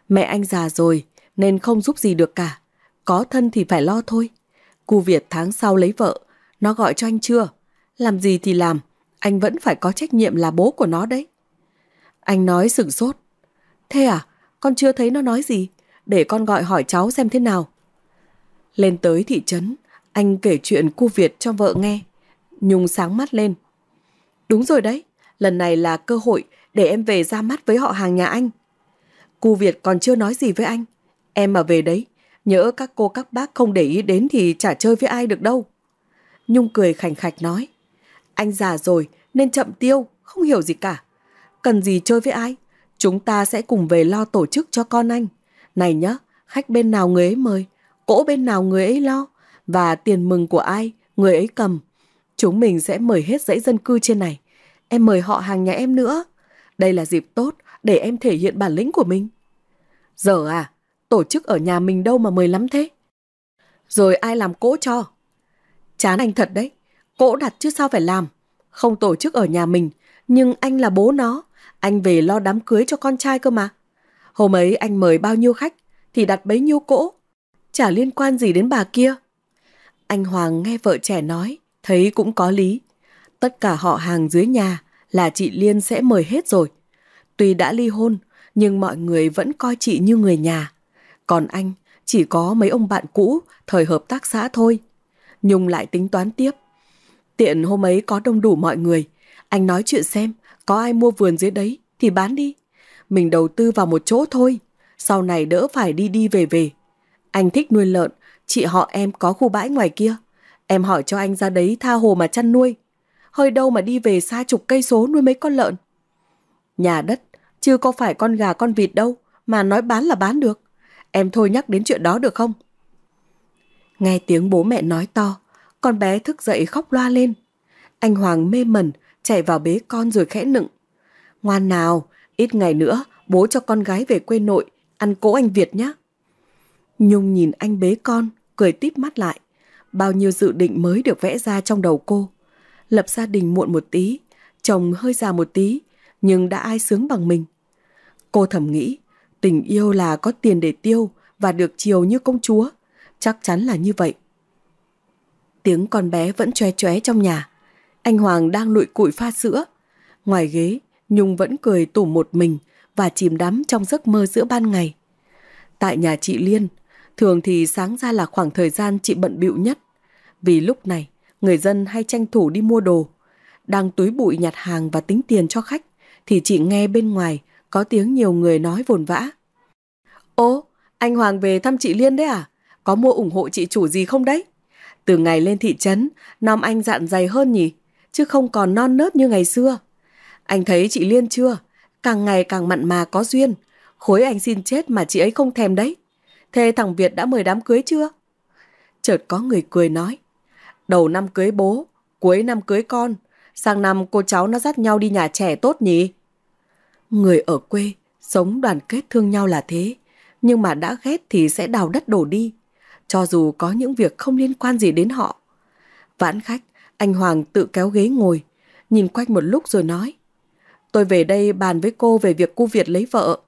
Mẹ anh già rồi, nên không giúp gì được cả. Có thân thì phải lo thôi. Cu Việt tháng sau lấy vợ, nó gọi cho anh chưa? Làm gì thì làm, anh vẫn phải có trách nhiệm là bố của nó đấy. Anh nói sửng sốt. Thế à, con chưa thấy nó nói gì, để con gọi hỏi cháu xem thế nào. Lên tới thị trấn, anh kể chuyện cu Việt cho vợ nghe. Nhung sáng mắt lên. Đúng rồi đấy, lần này là cơ hội để em về ra mắt với họ hàng nhà anh. Cu Việt còn chưa nói gì với anh. Em mà về đấy, nhỡ các cô các bác không để ý đến thì chả chơi với ai được đâu. Nhung cười khảnh khạch nói. Anh già rồi nên chậm tiêu, không hiểu gì cả. Cần gì chơi với ai? Chúng ta sẽ cùng về lo tổ chức cho con anh. Này nhá, khách bên nào người ấy mời, cỗ bên nào người ấy lo, và tiền mừng của ai, người ấy cầm. Chúng mình sẽ mời hết dãy dân cư trên này. Em mời họ hàng nhà em nữa. Đây là dịp tốt để em thể hiện bản lĩnh của mình. Giờ à, tổ chức ở nhà mình đâu mà mời lắm thế? Rồi ai làm cỗ cho? Chán anh thật đấy. Cỗ đặt chứ sao phải làm. Không tổ chức ở nhà mình, nhưng anh là bố nó. Anh về lo đám cưới cho con trai cơ mà. Hôm ấy anh mời bao nhiêu khách thì đặt bấy nhiêu cỗ. Chả liên quan gì đến bà kia. Anh Hoàng nghe vợ trẻ nói, thấy cũng có lý. Tất cả họ hàng dưới nhà là chị Liên sẽ mời hết rồi. Tuy đã ly hôn, nhưng mọi người vẫn coi chị như người nhà. Còn anh chỉ có mấy ông bạn cũ thời hợp tác xã thôi. Nhung lại tính toán tiếp. Tiện hôm ấy có đông đủ mọi người. Anh nói chuyện xem, có ai mua vườn dưới đấy thì bán đi. Mình đầu tư vào một chỗ thôi, sau này đỡ phải đi đi về về. Anh thích nuôi lợn, chị họ em có khu bãi ngoài kia. Em hỏi cho anh ra đấy tha hồ mà chăn nuôi. Hơi đâu mà đi về xa chục cây số nuôi mấy con lợn. Nhà đất, chưa có phải con gà con vịt đâu, mà nói bán là bán được. Em thôi nhắc đến chuyện đó được không? Nghe tiếng bố mẹ nói to, con bé thức dậy khóc loa lên. Anh Hoàng mê mẩn, chạy vào bế con rồi khẽ nựng. Ngoan nào, ít ngày nữa bố cho con gái về quê nội, ăn cỗ anh Việt nhé. Nhung nhìn anh bế con, cười tít mắt lại. Bao nhiêu dự định mới được vẽ ra trong đầu cô. Lập gia đình muộn một tí, chồng hơi già một tí, nhưng đã ai sướng bằng mình. Cô thầm nghĩ, tình yêu là có tiền để tiêu và được chiều như công chúa. Chắc chắn là như vậy. Tiếng con bé vẫn chóe chóe trong nhà. Anh Hoàng đang lụi cụi pha sữa. Ngoài ghế, Nhung vẫn cười tủ một mình và chìm đắm trong giấc mơ giữa ban ngày. Tại nhà chị Liên, thường thì sáng ra là khoảng thời gian chị bận bịu nhất. Vì lúc này, người dân hay tranh thủ đi mua đồ. Đang túi bụi nhặt hàng và tính tiền cho khách, thì chị nghe bên ngoài có tiếng nhiều người nói vồn vã. Ô, anh Hoàng về thăm chị Liên đấy à? Có mua ủng hộ chị chủ gì không đấy? Từ ngày lên thị trấn, nom anh dạn dày hơn nhỉ, chứ không còn non nớt như ngày xưa. Anh thấy chị Liên chưa? Càng ngày càng mặn mà có duyên. Khối anh xin chết mà chị ấy không thèm đấy. Thế thằng Việt đã mời đám cưới chưa? Chợt có người cười nói. Đầu năm cưới bố, cuối năm cưới con. Sang năm cô cháu nó dắt nhau đi nhà trẻ tốt nhỉ? Người ở quê, sống đoàn kết thương nhau là thế. Nhưng mà đã ghét thì sẽ đào đất đổ đi cho dù có những việc không liên quan gì đến họ. Vãn khách, anh Hoàng tự kéo ghế ngồi, nhìn quanh một lúc rồi nói. Tôi về đây bàn với cô về việc cô Việt lấy vợ.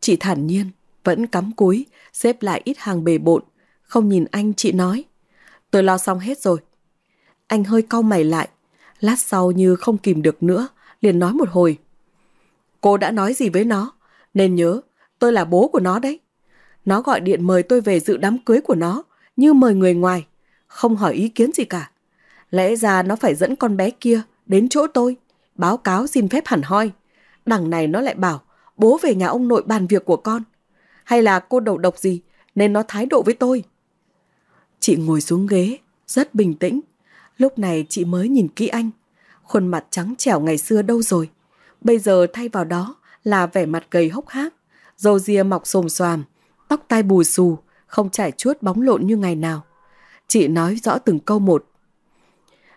Chị thản nhiên, vẫn cắm cúi, xếp lại ít hàng bề bộn. Không nhìn anh, chị nói. Tôi lo xong hết rồi. Anh hơi cau mày lại, lát sau như không kìm được nữa, liền nói một hồi. Cô đã nói gì với nó, nên nhớ, tôi là bố của nó đấy. Nó gọi điện mời tôi về dự đám cưới của nó, như mời người ngoài, không hỏi ý kiến gì cả. Lẽ ra nó phải dẫn con bé kia đến chỗ tôi, báo cáo xin phép hẳn hoi. Đằng này nó lại bảo, bố về nhà ông nội bàn việc của con. Hay là cô đầu độc gì, nên nó thái độ với tôi. Chị ngồi xuống ghế, rất bình tĩnh. Lúc này chị mới nhìn kỹ anh. Khuôn mặt trắng trẻo ngày xưa đâu rồi? Bây giờ thay vào đó là vẻ mặt gầy hốc hác, râu ria mọc xồm xoàm, tóc tai bù xù, không chảy chuốt bóng lộn như ngày nào. Chị nói rõ từng câu một.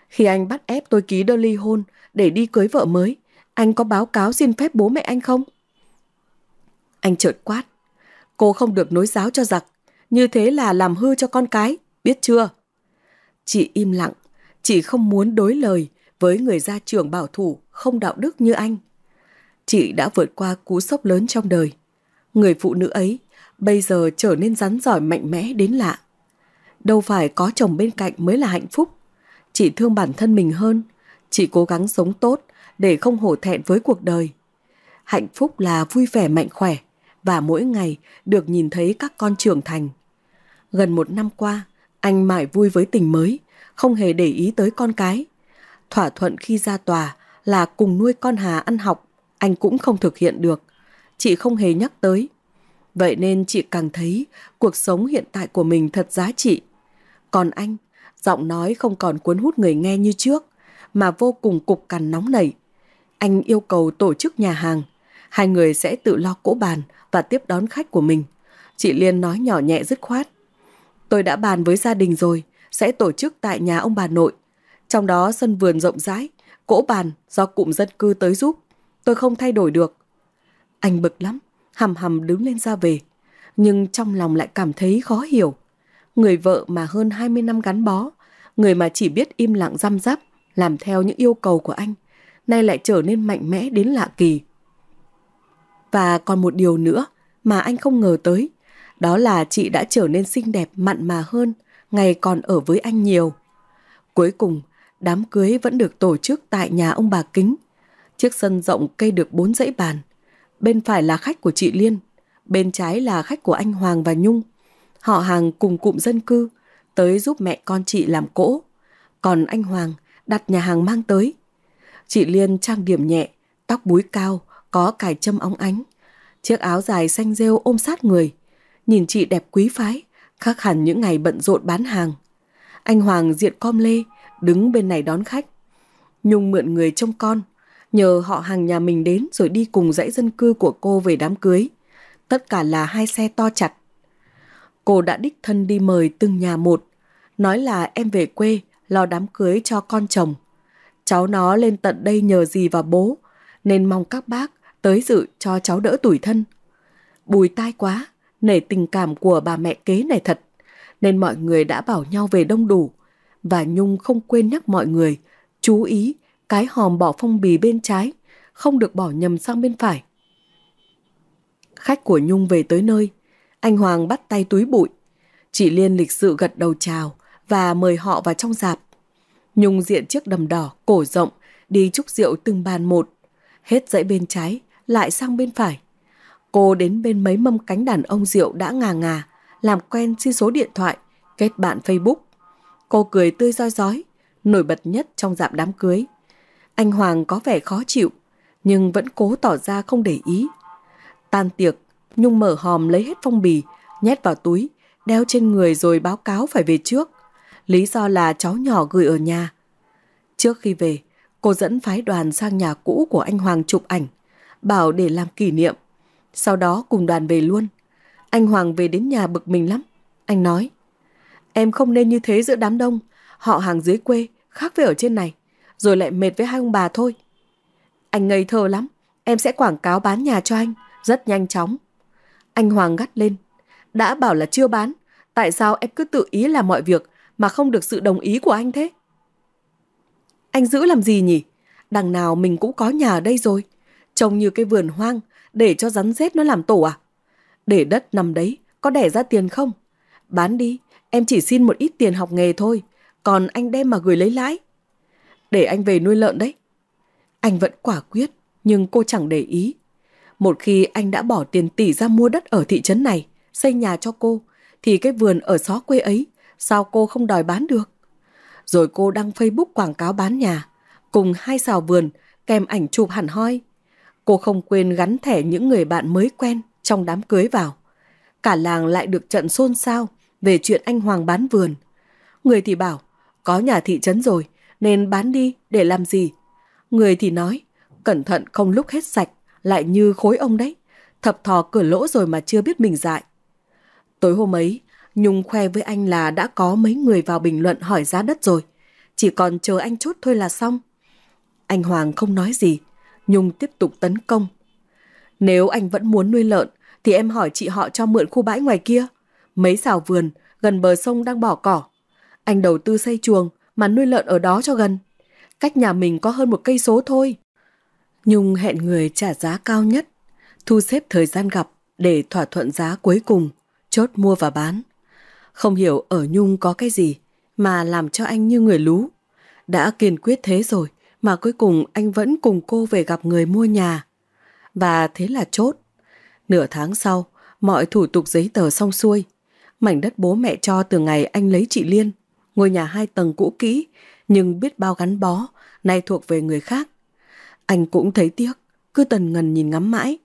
Khi anh bắt ép tôi ký đơn ly hôn để đi cưới vợ mới, anh có báo cáo xin phép bố mẹ anh không? Anh chợt quát. Cô không được nối giáo cho giặc. Như thế là làm hư cho con cái, biết chưa? Chị im lặng. Chị không muốn đối lời với người gia trưởng bảo thủ không đạo đức như anh. Chị đã vượt qua cú sốc lớn trong đời. Người phụ nữ ấy bây giờ trở nên rắn giỏi mạnh mẽ đến lạ. Đâu phải có chồng bên cạnh mới là hạnh phúc. Chị thương bản thân mình hơn, chị cố gắng sống tốt để không hổ thẹn với cuộc đời. Hạnh phúc là vui vẻ mạnh khỏe và mỗi ngày được nhìn thấy các con trưởng thành. Gần một năm qua, anh mãi vui với tình mới, không hề để ý tới con cái. Thỏa thuận khi ra tòa là cùng nuôi con Hà ăn học, anh cũng không thực hiện được. Chị không hề nhắc tới Vậy nên chị càng thấy cuộc sống hiện tại của mình thật giá trị. Còn anh, giọng nói không còn cuốn hút người nghe như trước, mà vô cùng cục cằn nóng nảy. Anh yêu cầu tổ chức nhà hàng, hai người sẽ tự lo cỗ bàn và tiếp đón khách của mình. Chị Liên nói nhỏ nhẹ dứt khoát. Tôi đã bàn với gia đình rồi, sẽ tổ chức tại nhà ông bà nội. Trong đó sân vườn rộng rãi, cỗ bàn do cụm dân cư tới giúp. Tôi không thay đổi được. Anh bực lắm, hầm hầm đứng lên ra về. Nhưng trong lòng lại cảm thấy khó hiểu. Người vợ mà hơn 20 năm gắn bó, người mà chỉ biết im lặng răm rắp, làm theo những yêu cầu của anh, nay lại trở nên mạnh mẽ đến lạ kỳ. Và còn một điều nữa mà anh không ngờ tới, đó là chị đã trở nên xinh đẹp mặn mà hơn, ngày còn ở với anh nhiều. Cuối cùng, đám cưới vẫn được tổ chức tại nhà ông bà Kính. Chiếc sân rộng cây được bốn dãy bàn, Bên phải là khách của chị Liên, bên trái là khách của anh Hoàng và Nhung. Họ hàng cùng cụm dân cư, tới giúp mẹ con chị làm cỗ. Còn anh Hoàng đặt nhà hàng mang tới. Chị Liên trang điểm nhẹ, tóc búi cao, có cài châm óng ánh. Chiếc áo dài xanh rêu ôm sát người. Nhìn chị đẹp quý phái, khác hẳn những ngày bận rộn bán hàng. Anh Hoàng diện com lê, đứng bên này đón khách. Nhung mượn người trông con, nhờ họ hàng nhà mình đến rồi đi cùng dãy dân cư của cô về đám cưới. Tất cả là hai xe to chặt. Cô đã đích thân đi mời từng nhà một, nói là em về quê lo đám cưới cho con chồng. Cháu nó lên tận đây nhờ gì và bố, nên mong các bác tới dự cho cháu đỡ tủi thân. Bùi tai quá, nể tình cảm của bà mẹ kế này thật, nên mọi người đã bảo nhau về đông đủ. Và Nhung không quên nhắc mọi người chú ý cái hòm bỏ phong bì bên trái, không được bỏ nhầm sang bên phải. Khách của Nhung về tới nơi, anh Hoàng bắt tay túi bụi. Chị Liên lịch sự gật đầu chào và mời họ vào trong dạp. Nhung diện chiếc đầm đỏ, cổ rộng, đi chúc rượu từng bàn một. Hết dãy bên trái, lại sang bên phải. Cô đến bên mấy mâm cánh đàn ông rượu đã ngà ngà, làm quen xin số điện thoại, kết bạn Facebook. Cô cười tươi roi rói, nổi bật nhất trong dạp đám cưới. Anh Hoàng có vẻ khó chịu, nhưng vẫn cố tỏ ra không để ý. Tan tiệc, Nhung mở hòm lấy hết phong bì, nhét vào túi, đeo trên người rồi báo cáo phải về trước. Lý do là cháu nhỏ gửi ở nhà. Trước khi về, cô dẫn phái đoàn sang nhà cũ của anh Hoàng chụp ảnh, bảo để làm kỷ niệm. Sau đó cùng đoàn về luôn. Anh Hoàng về đến nhà bực mình lắm. Anh nói, em không nên như thế giữa đám đông. Họ hàng dưới quê, khác với ở trên này rồi lại mệt với hai ông bà thôi. Anh ngây thơ lắm, em sẽ quảng cáo bán nhà cho anh, rất nhanh chóng. Anh Hoàng gắt lên, đã bảo là chưa bán, tại sao em cứ tự ý làm mọi việc mà không được sự đồng ý của anh thế? Anh giữ làm gì nhỉ? Đằng nào mình cũng có nhà ở đây rồi, trông như cái vườn hoang để cho rắn rết nó làm tổ à? Để đất nằm đấy, có đẻ ra tiền không? Bán đi, em chỉ xin một ít tiền học nghề thôi, còn anh đem mà gửi lấy lãi để anh về nuôi lợn đấy. Anh vẫn quả quyết, nhưng cô chẳng để ý. Một khi anh đã bỏ tiền tỷ ra mua đất ở thị trấn này, xây nhà cho cô, thì cái vườn ở xó quê ấy, sao cô không đòi bán được? Rồi cô đăng Facebook quảng cáo bán nhà, cùng hai xào vườn, kèm ảnh chụp hẳn hoi. Cô không quên gắn thẻ những người bạn mới quen trong đám cưới vào. Cả làng lại được trận xôn xao về chuyện anh Hoàng bán vườn. Người thì bảo, có nhà thị trấn rồi, nên bán đi để làm gì? Người thì nói, cẩn thận không lúc hết sạch, lại như khối ông đấy. Thập thò cửa lỗ rồi mà chưa biết mình dại. Tối hôm ấy, Nhung khoe với anh là đã có mấy người vào bình luận hỏi giá đất rồi. Chỉ còn chờ anh chốt thôi là xong. Anh Hoàng không nói gì. Nhung tiếp tục tấn công. Nếu anh vẫn muốn nuôi lợn, thì em hỏi chị họ cho mượn khu bãi ngoài kia. Mấy xào vườn, gần bờ sông đang bỏ cỏ. Anh đầu tư xây chuồng, mà nuôi lợn ở đó cho gần. Cách nhà mình có hơn một cây số thôi. Nhung hẹn người trả giá cao nhất, thu xếp thời gian gặp để thỏa thuận giá cuối cùng, chốt mua và bán. Không hiểu ở Nhung có cái gì mà làm cho anh như người lú. Đã kiên quyết thế rồi mà cuối cùng anh vẫn cùng cô về gặp người mua nhà. Và thế là chốt. Nửa tháng sau, mọi thủ tục giấy tờ xong xuôi. Mảnh đất bố mẹ cho từ ngày anh lấy chị Liên ngôi nhà hai tầng cũ kỹ, nhưng biết bao gắn bó, nay thuộc về người khác. Anh cũng thấy tiếc, cứ tần ngần nhìn ngắm mãi.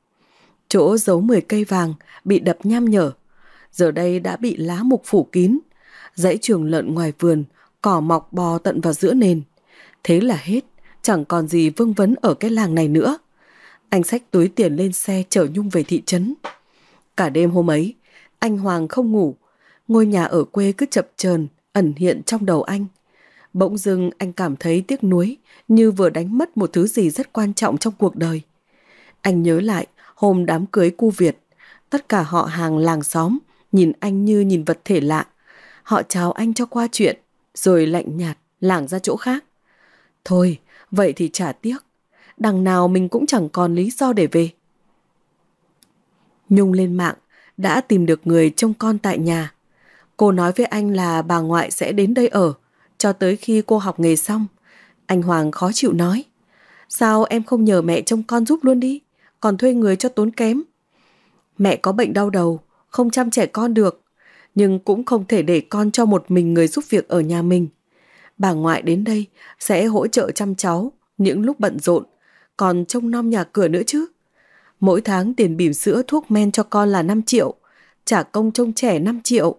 Chỗ giấu 10 cây vàng bị đập nham nhở, giờ đây đã bị lá mục phủ kín. Dãy trường lợn ngoài vườn, cỏ mọc bò tận vào giữa nền. Thế là hết, chẳng còn gì vương vấn ở cái làng này nữa. Anh xách túi tiền lên xe chở Nhung về thị trấn. Cả đêm hôm ấy, anh Hoàng không ngủ, ngôi nhà ở quê cứ chập chờn ẩn hiện trong đầu anh. Bỗng dưng anh cảm thấy tiếc nuối như vừa đánh mất một thứ gì rất quan trọng trong cuộc đời. Anh nhớ lại hôm đám cưới cu Việt, tất cả họ hàng làng xóm nhìn anh như nhìn vật thể lạ. Họ chào anh cho qua chuyện, rồi lạnh nhạt lảng ra chỗ khác. Thôi, vậy thì chả tiếc. Đằng nào mình cũng chẳng còn lý do để về. Nhung lên mạng, đã tìm được người trông con tại nhà. Cô nói với anh là bà ngoại sẽ đến đây ở, cho tới khi cô học nghề xong. Anh Hoàng khó chịu nói. Sao em không nhờ mẹ trông con giúp luôn đi, còn thuê người cho tốn kém. Mẹ có bệnh đau đầu, không chăm trẻ con được, nhưng cũng không thể để con cho một mình người giúp việc ở nhà mình. Bà ngoại đến đây sẽ hỗ trợ chăm cháu những lúc bận rộn, còn trông nom nhà cửa nữa chứ. Mỗi tháng tiền bỉm sữa thuốc men cho con là 5 triệu, trả công trông trẻ 5 triệu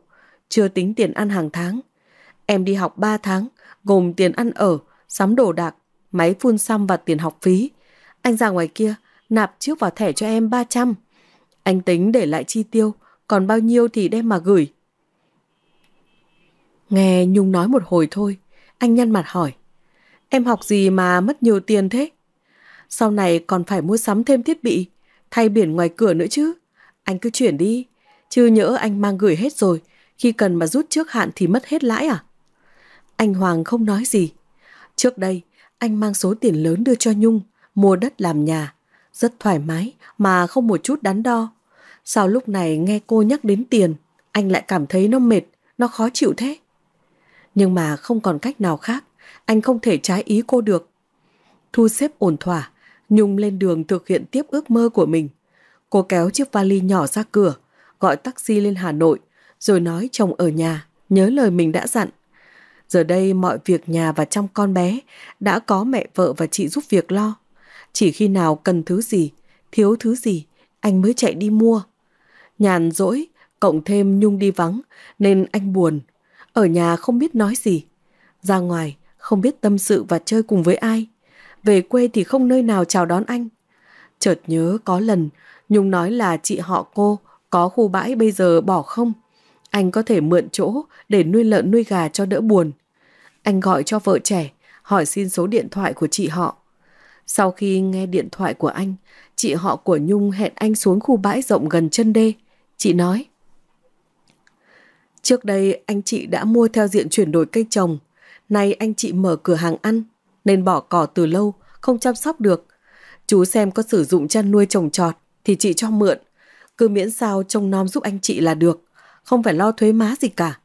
chưa tính tiền ăn hàng tháng. Em đi học 3 tháng, gồm tiền ăn ở, sắm đồ đạc, máy phun xăm và tiền học phí. Anh ra ngoài kia, nạp trước vào thẻ cho em 300. Anh tính để lại chi tiêu, còn bao nhiêu thì đem mà gửi. Nghe Nhung nói một hồi thôi, anh nhăn mặt hỏi. Em học gì mà mất nhiều tiền thế? Sau này còn phải mua sắm thêm thiết bị, thay biển ngoài cửa nữa chứ. Anh cứ chuyển đi, chứ nhỡ anh mang gửi hết rồi, khi cần mà rút trước hạn thì mất hết lãi à? Anh Hoàng không nói gì. Trước đây, anh mang số tiền lớn đưa cho Nhung, mua đất làm nhà. Rất thoải mái mà không một chút đắn đo. Sao lúc này nghe cô nhắc đến tiền, anh lại cảm thấy nó mệt, nó khó chịu thế? Nhưng mà không còn cách nào khác, anh không thể trái ý cô được. Thu xếp ổn thỏa, Nhung lên đường thực hiện tiếp ước mơ của mình. Cô kéo chiếc vali nhỏ ra cửa, gọi taxi lên Hà Nội rồi nói chồng ở nhà, nhớ lời mình đã dặn. Giờ đây mọi việc nhà và trong con bé đã có mẹ vợ và chị giúp việc lo. Chỉ khi nào cần thứ gì, thiếu thứ gì, anh mới chạy đi mua. Nhàn rỗi, cộng thêm Nhung đi vắng nên anh buồn. Ở nhà không biết nói gì. Ra ngoài không biết tâm sự và chơi cùng với ai. Về quê thì không nơi nào chào đón anh. Chợt nhớ có lần Nhung nói là chị họ cô có khu bãi bây giờ bỏ không. Anh có thể mượn chỗ để nuôi lợn nuôi gà cho đỡ buồn. Anh gọi cho vợ trẻ, hỏi xin số điện thoại của chị họ. Sau khi nghe điện thoại của anh, chị họ của Nhung hẹn anh xuống khu bãi rộng gần chân đê. Chị nói. Trước đây anh chị đã mua theo diện chuyển đổi cây trồng. Nay anh chị mở cửa hàng ăn nên bỏ cỏ từ lâu, không chăm sóc được. Chú xem có sử dụng chăn nuôi trồng trọt thì chị cho mượn. Cứ miễn sao trông nom giúp anh chị là được không phải lo thuế má gì cả.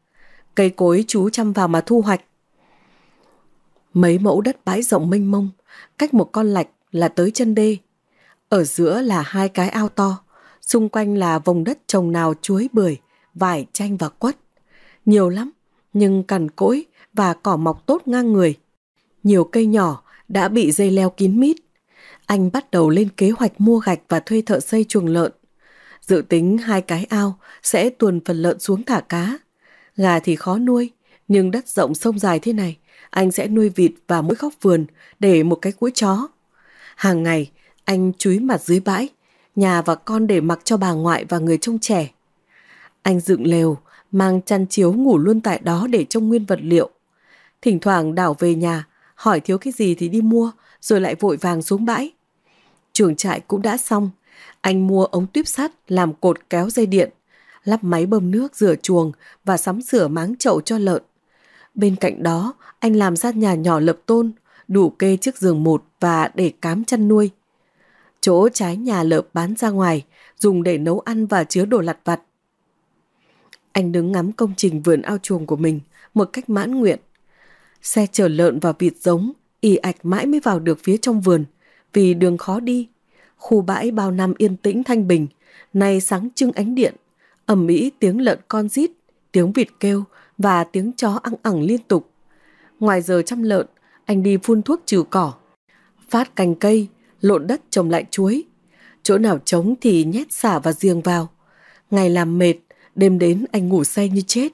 Cây cối chú chăm vào mà thu hoạch. Mấy mẫu đất bãi rộng mênh mông, cách một con lạch là tới chân đê. Ở giữa là hai cái ao to, xung quanh là vùng đất trồng nào chuối bưởi, vải, chanh và quất. Nhiều lắm, nhưng cằn cỗi và cỏ mọc tốt ngang người. Nhiều cây nhỏ đã bị dây leo kín mít. Anh bắt đầu lên kế hoạch mua gạch và thuê thợ xây chuồng lợn. Dự tính hai cái ao sẽ tuồn phần lợn xuống thả cá. Gà thì khó nuôi, nhưng đất rộng sông dài thế này, anh sẽ nuôi vịt và mỗi góc vườn để một cái cũi chó. Hàng ngày, anh chúi mặt dưới bãi, nhà và con để mặc cho bà ngoại và người trông trẻ. Anh dựng lều, mang chăn chiếu ngủ luôn tại đó để trông nguyên vật liệu. Thỉnh thoảng đảo về nhà, hỏi thiếu cái gì thì đi mua, rồi lại vội vàng xuống bãi. Trường trại cũng đã xong, anh mua ống tuyếp sắt làm cột kéo dây điện, lắp máy bơm nước rửa chuồng và sắm sửa máng chậu cho lợn. Bên cạnh đó, anh làm ra nhà nhỏ lập tôn, đủ kê chiếc giường một và để cám chăn nuôi. Chỗ trái nhà lợp bán ra ngoài, dùng để nấu ăn và chứa đồ lặt vặt. Anh đứng ngắm công trình vườn ao chuồng của mình một cách mãn nguyện. Xe chở lợn và vịt giống ì ạch mãi mới vào được phía trong vườn vì đường khó đi Khu bãi bao năm yên tĩnh thanh bình, nay sáng trưng ánh điện, ẩm mỹ tiếng lợn con rít, tiếng vịt kêu và tiếng chó ăn ẳng liên tục. Ngoài giờ chăm lợn, anh đi phun thuốc trừ cỏ, phát cành cây, lộn đất trồng lại chuối. Chỗ nào trống thì nhét xả và giềng vào. Ngày làm mệt, đêm đến anh ngủ say như chết.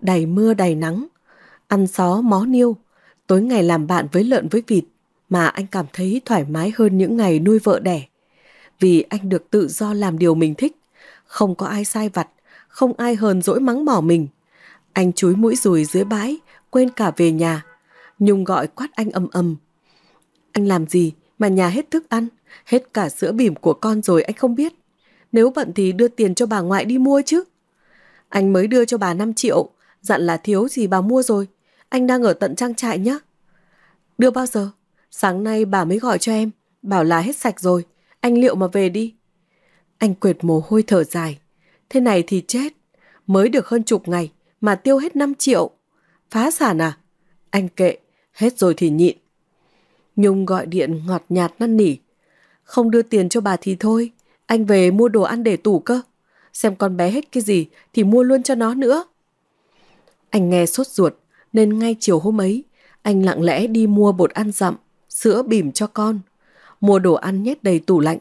Đầy mưa đầy nắng, ăn xó mó niêu, tối ngày làm bạn với lợn với vịt mà anh cảm thấy thoải mái hơn những ngày nuôi vợ đẻ vì anh được tự do làm điều mình thích. Không có ai sai vặt, không ai hờn dỗi mắng mỏ mình. Anh chúi mũi rùi dưới bãi, quên cả về nhà. Nhung gọi quát anh ầm ầm. Anh làm gì mà nhà hết thức ăn, hết cả sữa bỉm của con rồi anh không biết. Nếu bận thì đưa tiền cho bà ngoại đi mua chứ. Anh mới đưa cho bà 5 triệu, dặn là thiếu gì bà mua rồi. Anh đang ở tận trang trại nhá. Đưa bao giờ? Sáng nay bà mới gọi cho em, bảo là hết sạch rồi. Anh liệu mà về đi. Anh quệt mồ hôi thở dài. Thế này thì chết. Mới được hơn chục ngày mà tiêu hết 5 triệu. Phá sản à? Anh kệ, hết rồi thì nhịn. Nhung gọi điện ngọt nhạt năn nỉ. Không đưa tiền cho bà thì thôi, anh về mua đồ ăn để tủ cơ. Xem con bé hết cái gì thì mua luôn cho nó nữa. Anh nghe sốt ruột nên ngay chiều hôm ấy, anh lặng lẽ đi mua bột ăn dặm, sữa bìm cho con mua đồ ăn nhét đầy tủ lạnh,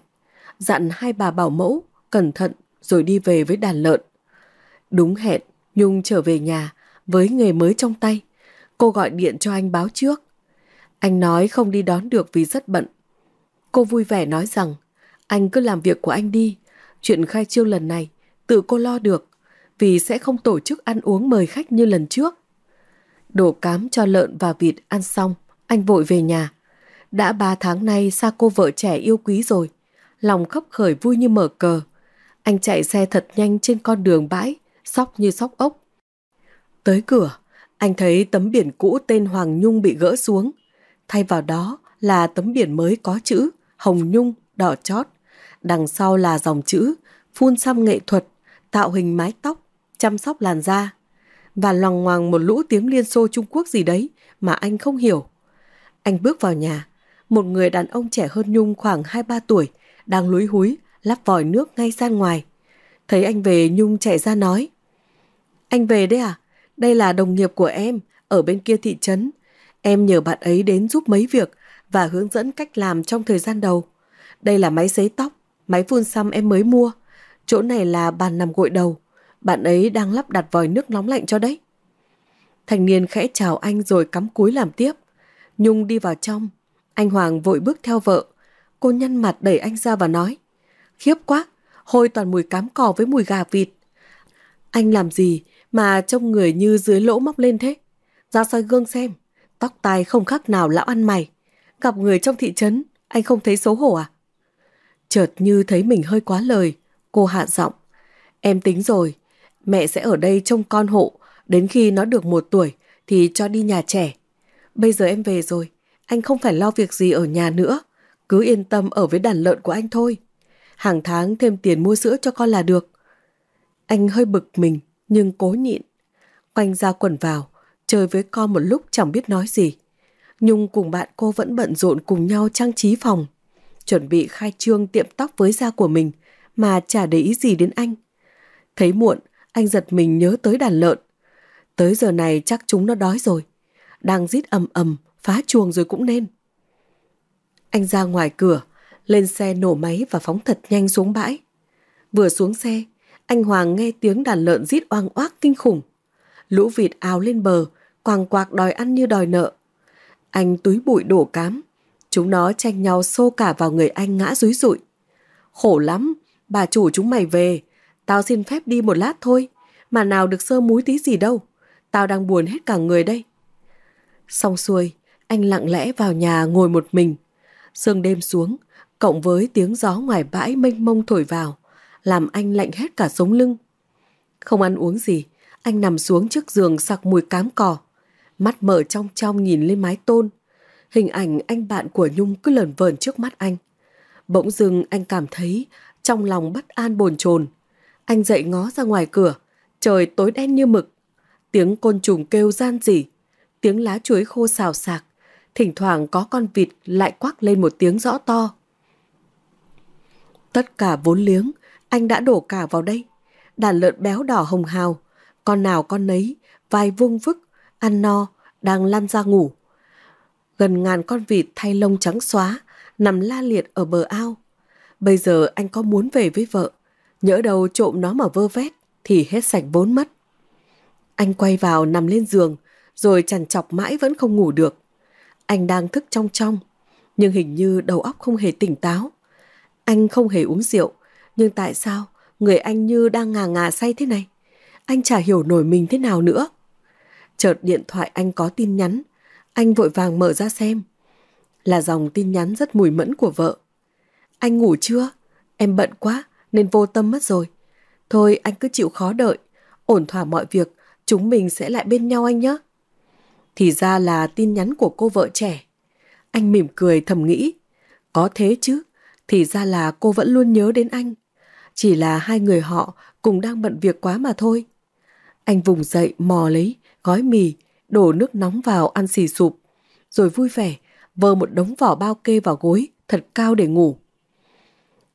dặn hai bà bảo mẫu, cẩn thận rồi đi về với đàn lợn. Đúng hẹn, Nhung trở về nhà với nghề mới trong tay. Cô gọi điện cho anh báo trước. Anh nói không đi đón được vì rất bận. Cô vui vẻ nói rằng anh cứ làm việc của anh đi. Chuyện khai chiêu lần này tự cô lo được vì sẽ không tổ chức ăn uống mời khách như lần trước. Đổ cám cho lợn và vịt ăn xong, anh vội về nhà. Đã ba tháng nay xa cô vợ trẻ yêu quý rồi, lòng khóc khởi vui như mở cờ. Anh chạy xe thật nhanh trên con đường bãi, sóc như sóc ốc. Tới cửa, anh thấy tấm biển cũ tên Hoàng Nhung bị gỡ xuống. Thay vào đó là tấm biển mới có chữ Hồng Nhung đỏ chót. Đằng sau là dòng chữ phun xăm nghệ thuật, tạo hình mái tóc, chăm sóc làn da. Và loằng ngoằng một lũ tiếng Liên Xô Trung Quốc gì đấy mà anh không hiểu. Anh bước vào nhà, một người đàn ông trẻ hơn Nhung khoảng 2-3 tuổi, đang lúi húi, lắp vòi nước ngay ra ngoài. Thấy anh về Nhung chạy ra nói. Anh về đấy à? Đây là đồng nghiệp của em, ở bên kia thị trấn. Em nhờ bạn ấy đến giúp mấy việc và hướng dẫn cách làm trong thời gian đầu. Đây là máy giấy tóc, máy phun xăm em mới mua. Chỗ này là bàn nằm gội đầu. Bạn ấy đang lắp đặt vòi nước nóng lạnh cho đấy. thành niên khẽ chào anh rồi cắm cúi làm tiếp. Nhung đi vào trong, anh Hoàng vội bước theo vợ. Cô nhăn mặt đẩy anh ra và nói. Khiếp quá, hôi toàn mùi cám cò với mùi gà vịt. Anh làm gì mà trông người như dưới lỗ móc lên thế? Ra soi gương xem, tóc tai không khác nào lão ăn mày. Gặp người trong thị trấn, anh không thấy xấu hổ à? Chợt như thấy mình hơi quá lời, cô hạ giọng. Em tính rồi, mẹ sẽ ở đây trông con hộ, đến khi nó được một tuổi thì cho đi nhà trẻ. Bây giờ em về rồi, anh không phải lo việc gì ở nhà nữa, cứ yên tâm ở với đàn lợn của anh thôi. Hàng tháng thêm tiền mua sữa cho con là được. Anh hơi bực mình nhưng cố nhịn. Quanh ra quần vào, chơi với con một lúc chẳng biết nói gì. Nhung cùng bạn cô vẫn bận rộn cùng nhau trang trí phòng. Chuẩn bị khai trương tiệm tóc với da của mình mà chả để ý gì đến anh. Thấy muộn, anh giật mình nhớ tới đàn lợn. Tới giờ này chắc chúng nó đói rồi. Đang rít ầm ầm, phá chuồng rồi cũng nên. Anh ra ngoài cửa, lên xe nổ máy và phóng thật nhanh xuống bãi. Vừa xuống xe, anh Hoàng nghe tiếng đàn lợn rít oang oác kinh khủng. Lũ vịt ào lên bờ, quàng quạc đòi ăn như đòi nợ. Anh túi bụi đổ cám, chúng nó tranh nhau xô cả vào người anh ngã rúi rụi. Khổ lắm, bà chủ chúng mày về, tao xin phép đi một lát thôi, mà nào được sơ múi tí gì đâu, tao đang buồn hết cả người đây. Xong xuôi, anh lặng lẽ vào nhà ngồi một mình. Sương đêm xuống, cộng với tiếng gió ngoài bãi mênh mông thổi vào, làm anh lạnh hết cả sống lưng. Không ăn uống gì, anh nằm xuống trước giường sặc mùi cám cỏ. Mắt mở trong trong nhìn lên mái tôn. Hình ảnh anh bạn của Nhung cứ lờn vờn trước mắt anh. Bỗng dưng anh cảm thấy trong lòng bất an bồn chồn. Anh dậy ngó ra ngoài cửa, trời tối đen như mực. Tiếng côn trùng kêu gian rỉ, tiếng lá chuối khô xào xạc, thỉnh thoảng có con vịt lại quắc lên một tiếng rõ to. Tất cả vốn liếng, anh đã đổ cả vào đây. Đàn lợn béo đỏ hồng hào, con nào con nấy, vai vung vức, ăn no, đang lăn ra ngủ. Gần ngàn con vịt thay lông trắng xóa, nằm la liệt ở bờ ao. Bây giờ anh có muốn về với vợ, nhỡ đầu trộm nó mà vơ vét thì hết sạch vốn mất. Anh quay vào nằm lên giường, rồi chằn chọc mãi vẫn không ngủ được. Anh đang thức trong trong, nhưng hình như đầu óc không hề tỉnh táo. Anh không hề uống rượu, nhưng tại sao người anh như đang ngà ngà say thế này? Anh chả hiểu nổi mình thế nào nữa. Chợt điện thoại anh có tin nhắn, anh vội vàng mở ra xem. Là dòng tin nhắn rất mùi mẫn của vợ. Anh ngủ chưa? Em bận quá nên vô tâm mất rồi. Thôi anh cứ chịu khó đợi, ổn thỏa mọi việc, chúng mình sẽ lại bên nhau anh nhé. Thì ra là tin nhắn của cô vợ trẻ. Anh mỉm cười thầm nghĩ. Có thế chứ, thì ra là cô vẫn luôn nhớ đến anh. Chỉ là hai người họ cùng đang bận việc quá mà thôi. Anh vùng dậy mò lấy, gói mì, đổ nước nóng vào ăn xì sụp. Rồi vui vẻ, vờ một đống vỏ bao kê vào gối, thật cao để ngủ.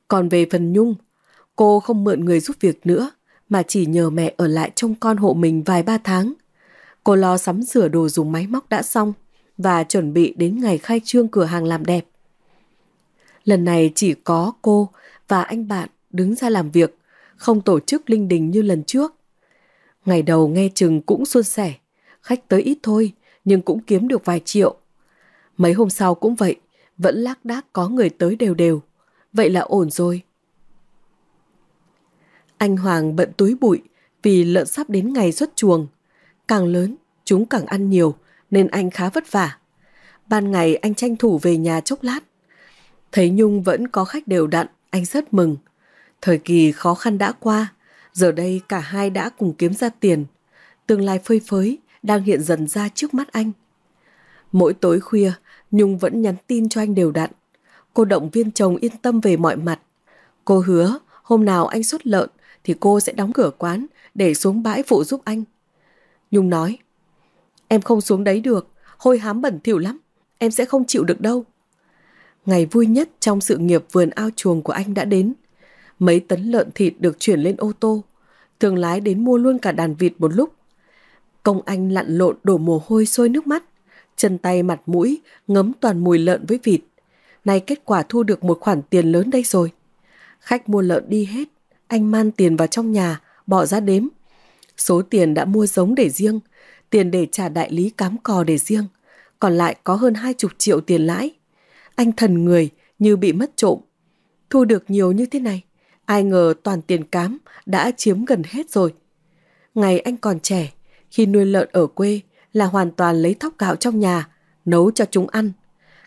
Còn về phần Nhung, cô không mượn người giúp việc nữa, mà chỉ nhờ mẹ ở lại trông con hộ mình vài ba tháng. Cô lo sắm sửa đồ dùng máy móc đã xong và chuẩn bị đến ngày khai trương cửa hàng làm đẹp. Lần này chỉ có cô và anh bạn đứng ra làm việc, không tổ chức linh đình như lần trước. Ngày đầu nghe chừng cũng suôn sẻ, khách tới ít thôi nhưng cũng kiếm được vài triệu. Mấy hôm sau cũng vậy, vẫn lác đác có người tới đều đều. Vậy là ổn rồi. Anh Hoàng bận túi bụi vì lợn sắp đến ngày xuất chuồng. Càng lớn, chúng càng ăn nhiều nên anh khá vất vả. Ban ngày anh tranh thủ về nhà chốc lát. Thấy Nhung vẫn có khách đều đặn, anh rất mừng. Thời kỳ khó khăn đã qua, giờ đây cả hai đã cùng kiếm ra tiền. Tương lai phơi phới đang hiện dần ra trước mắt anh. Mỗi tối khuya, Nhung vẫn nhắn tin cho anh đều đặn. Cô động viên chồng yên tâm về mọi mặt. Cô hứa hôm nào anh xuất lợn thì cô sẽ đóng cửa quán để xuống bãi phụ giúp anh. Nhung nói, em không xuống đấy được, hôi hám bẩn thỉu lắm, em sẽ không chịu được đâu. Ngày vui nhất trong sự nghiệp vườn ao chuồng của anh đã đến. Mấy tấn lợn thịt được chuyển lên ô tô, thường lái đến mua luôn cả đàn vịt một lúc. Công anh lặn lộn đổ mồ hôi sôi nước mắt, chân tay mặt mũi ngấm toàn mùi lợn với vịt. Nay kết quả thu được một khoản tiền lớn đây rồi. Khách mua lợn đi hết, anh man tiền vào trong nhà, bỏ ra đếm, Số tiền đã mua giống để riêng, tiền để trả đại lý cám cò để riêng, còn lại có hơn hai chục triệu tiền lãi. Anh thần người như bị mất trộm. Thu được nhiều như thế này, ai ngờ toàn tiền cám đã chiếm gần hết rồi. Ngày anh còn trẻ, khi nuôi lợn ở quê là hoàn toàn lấy thóc gạo trong nhà, nấu cho chúng ăn.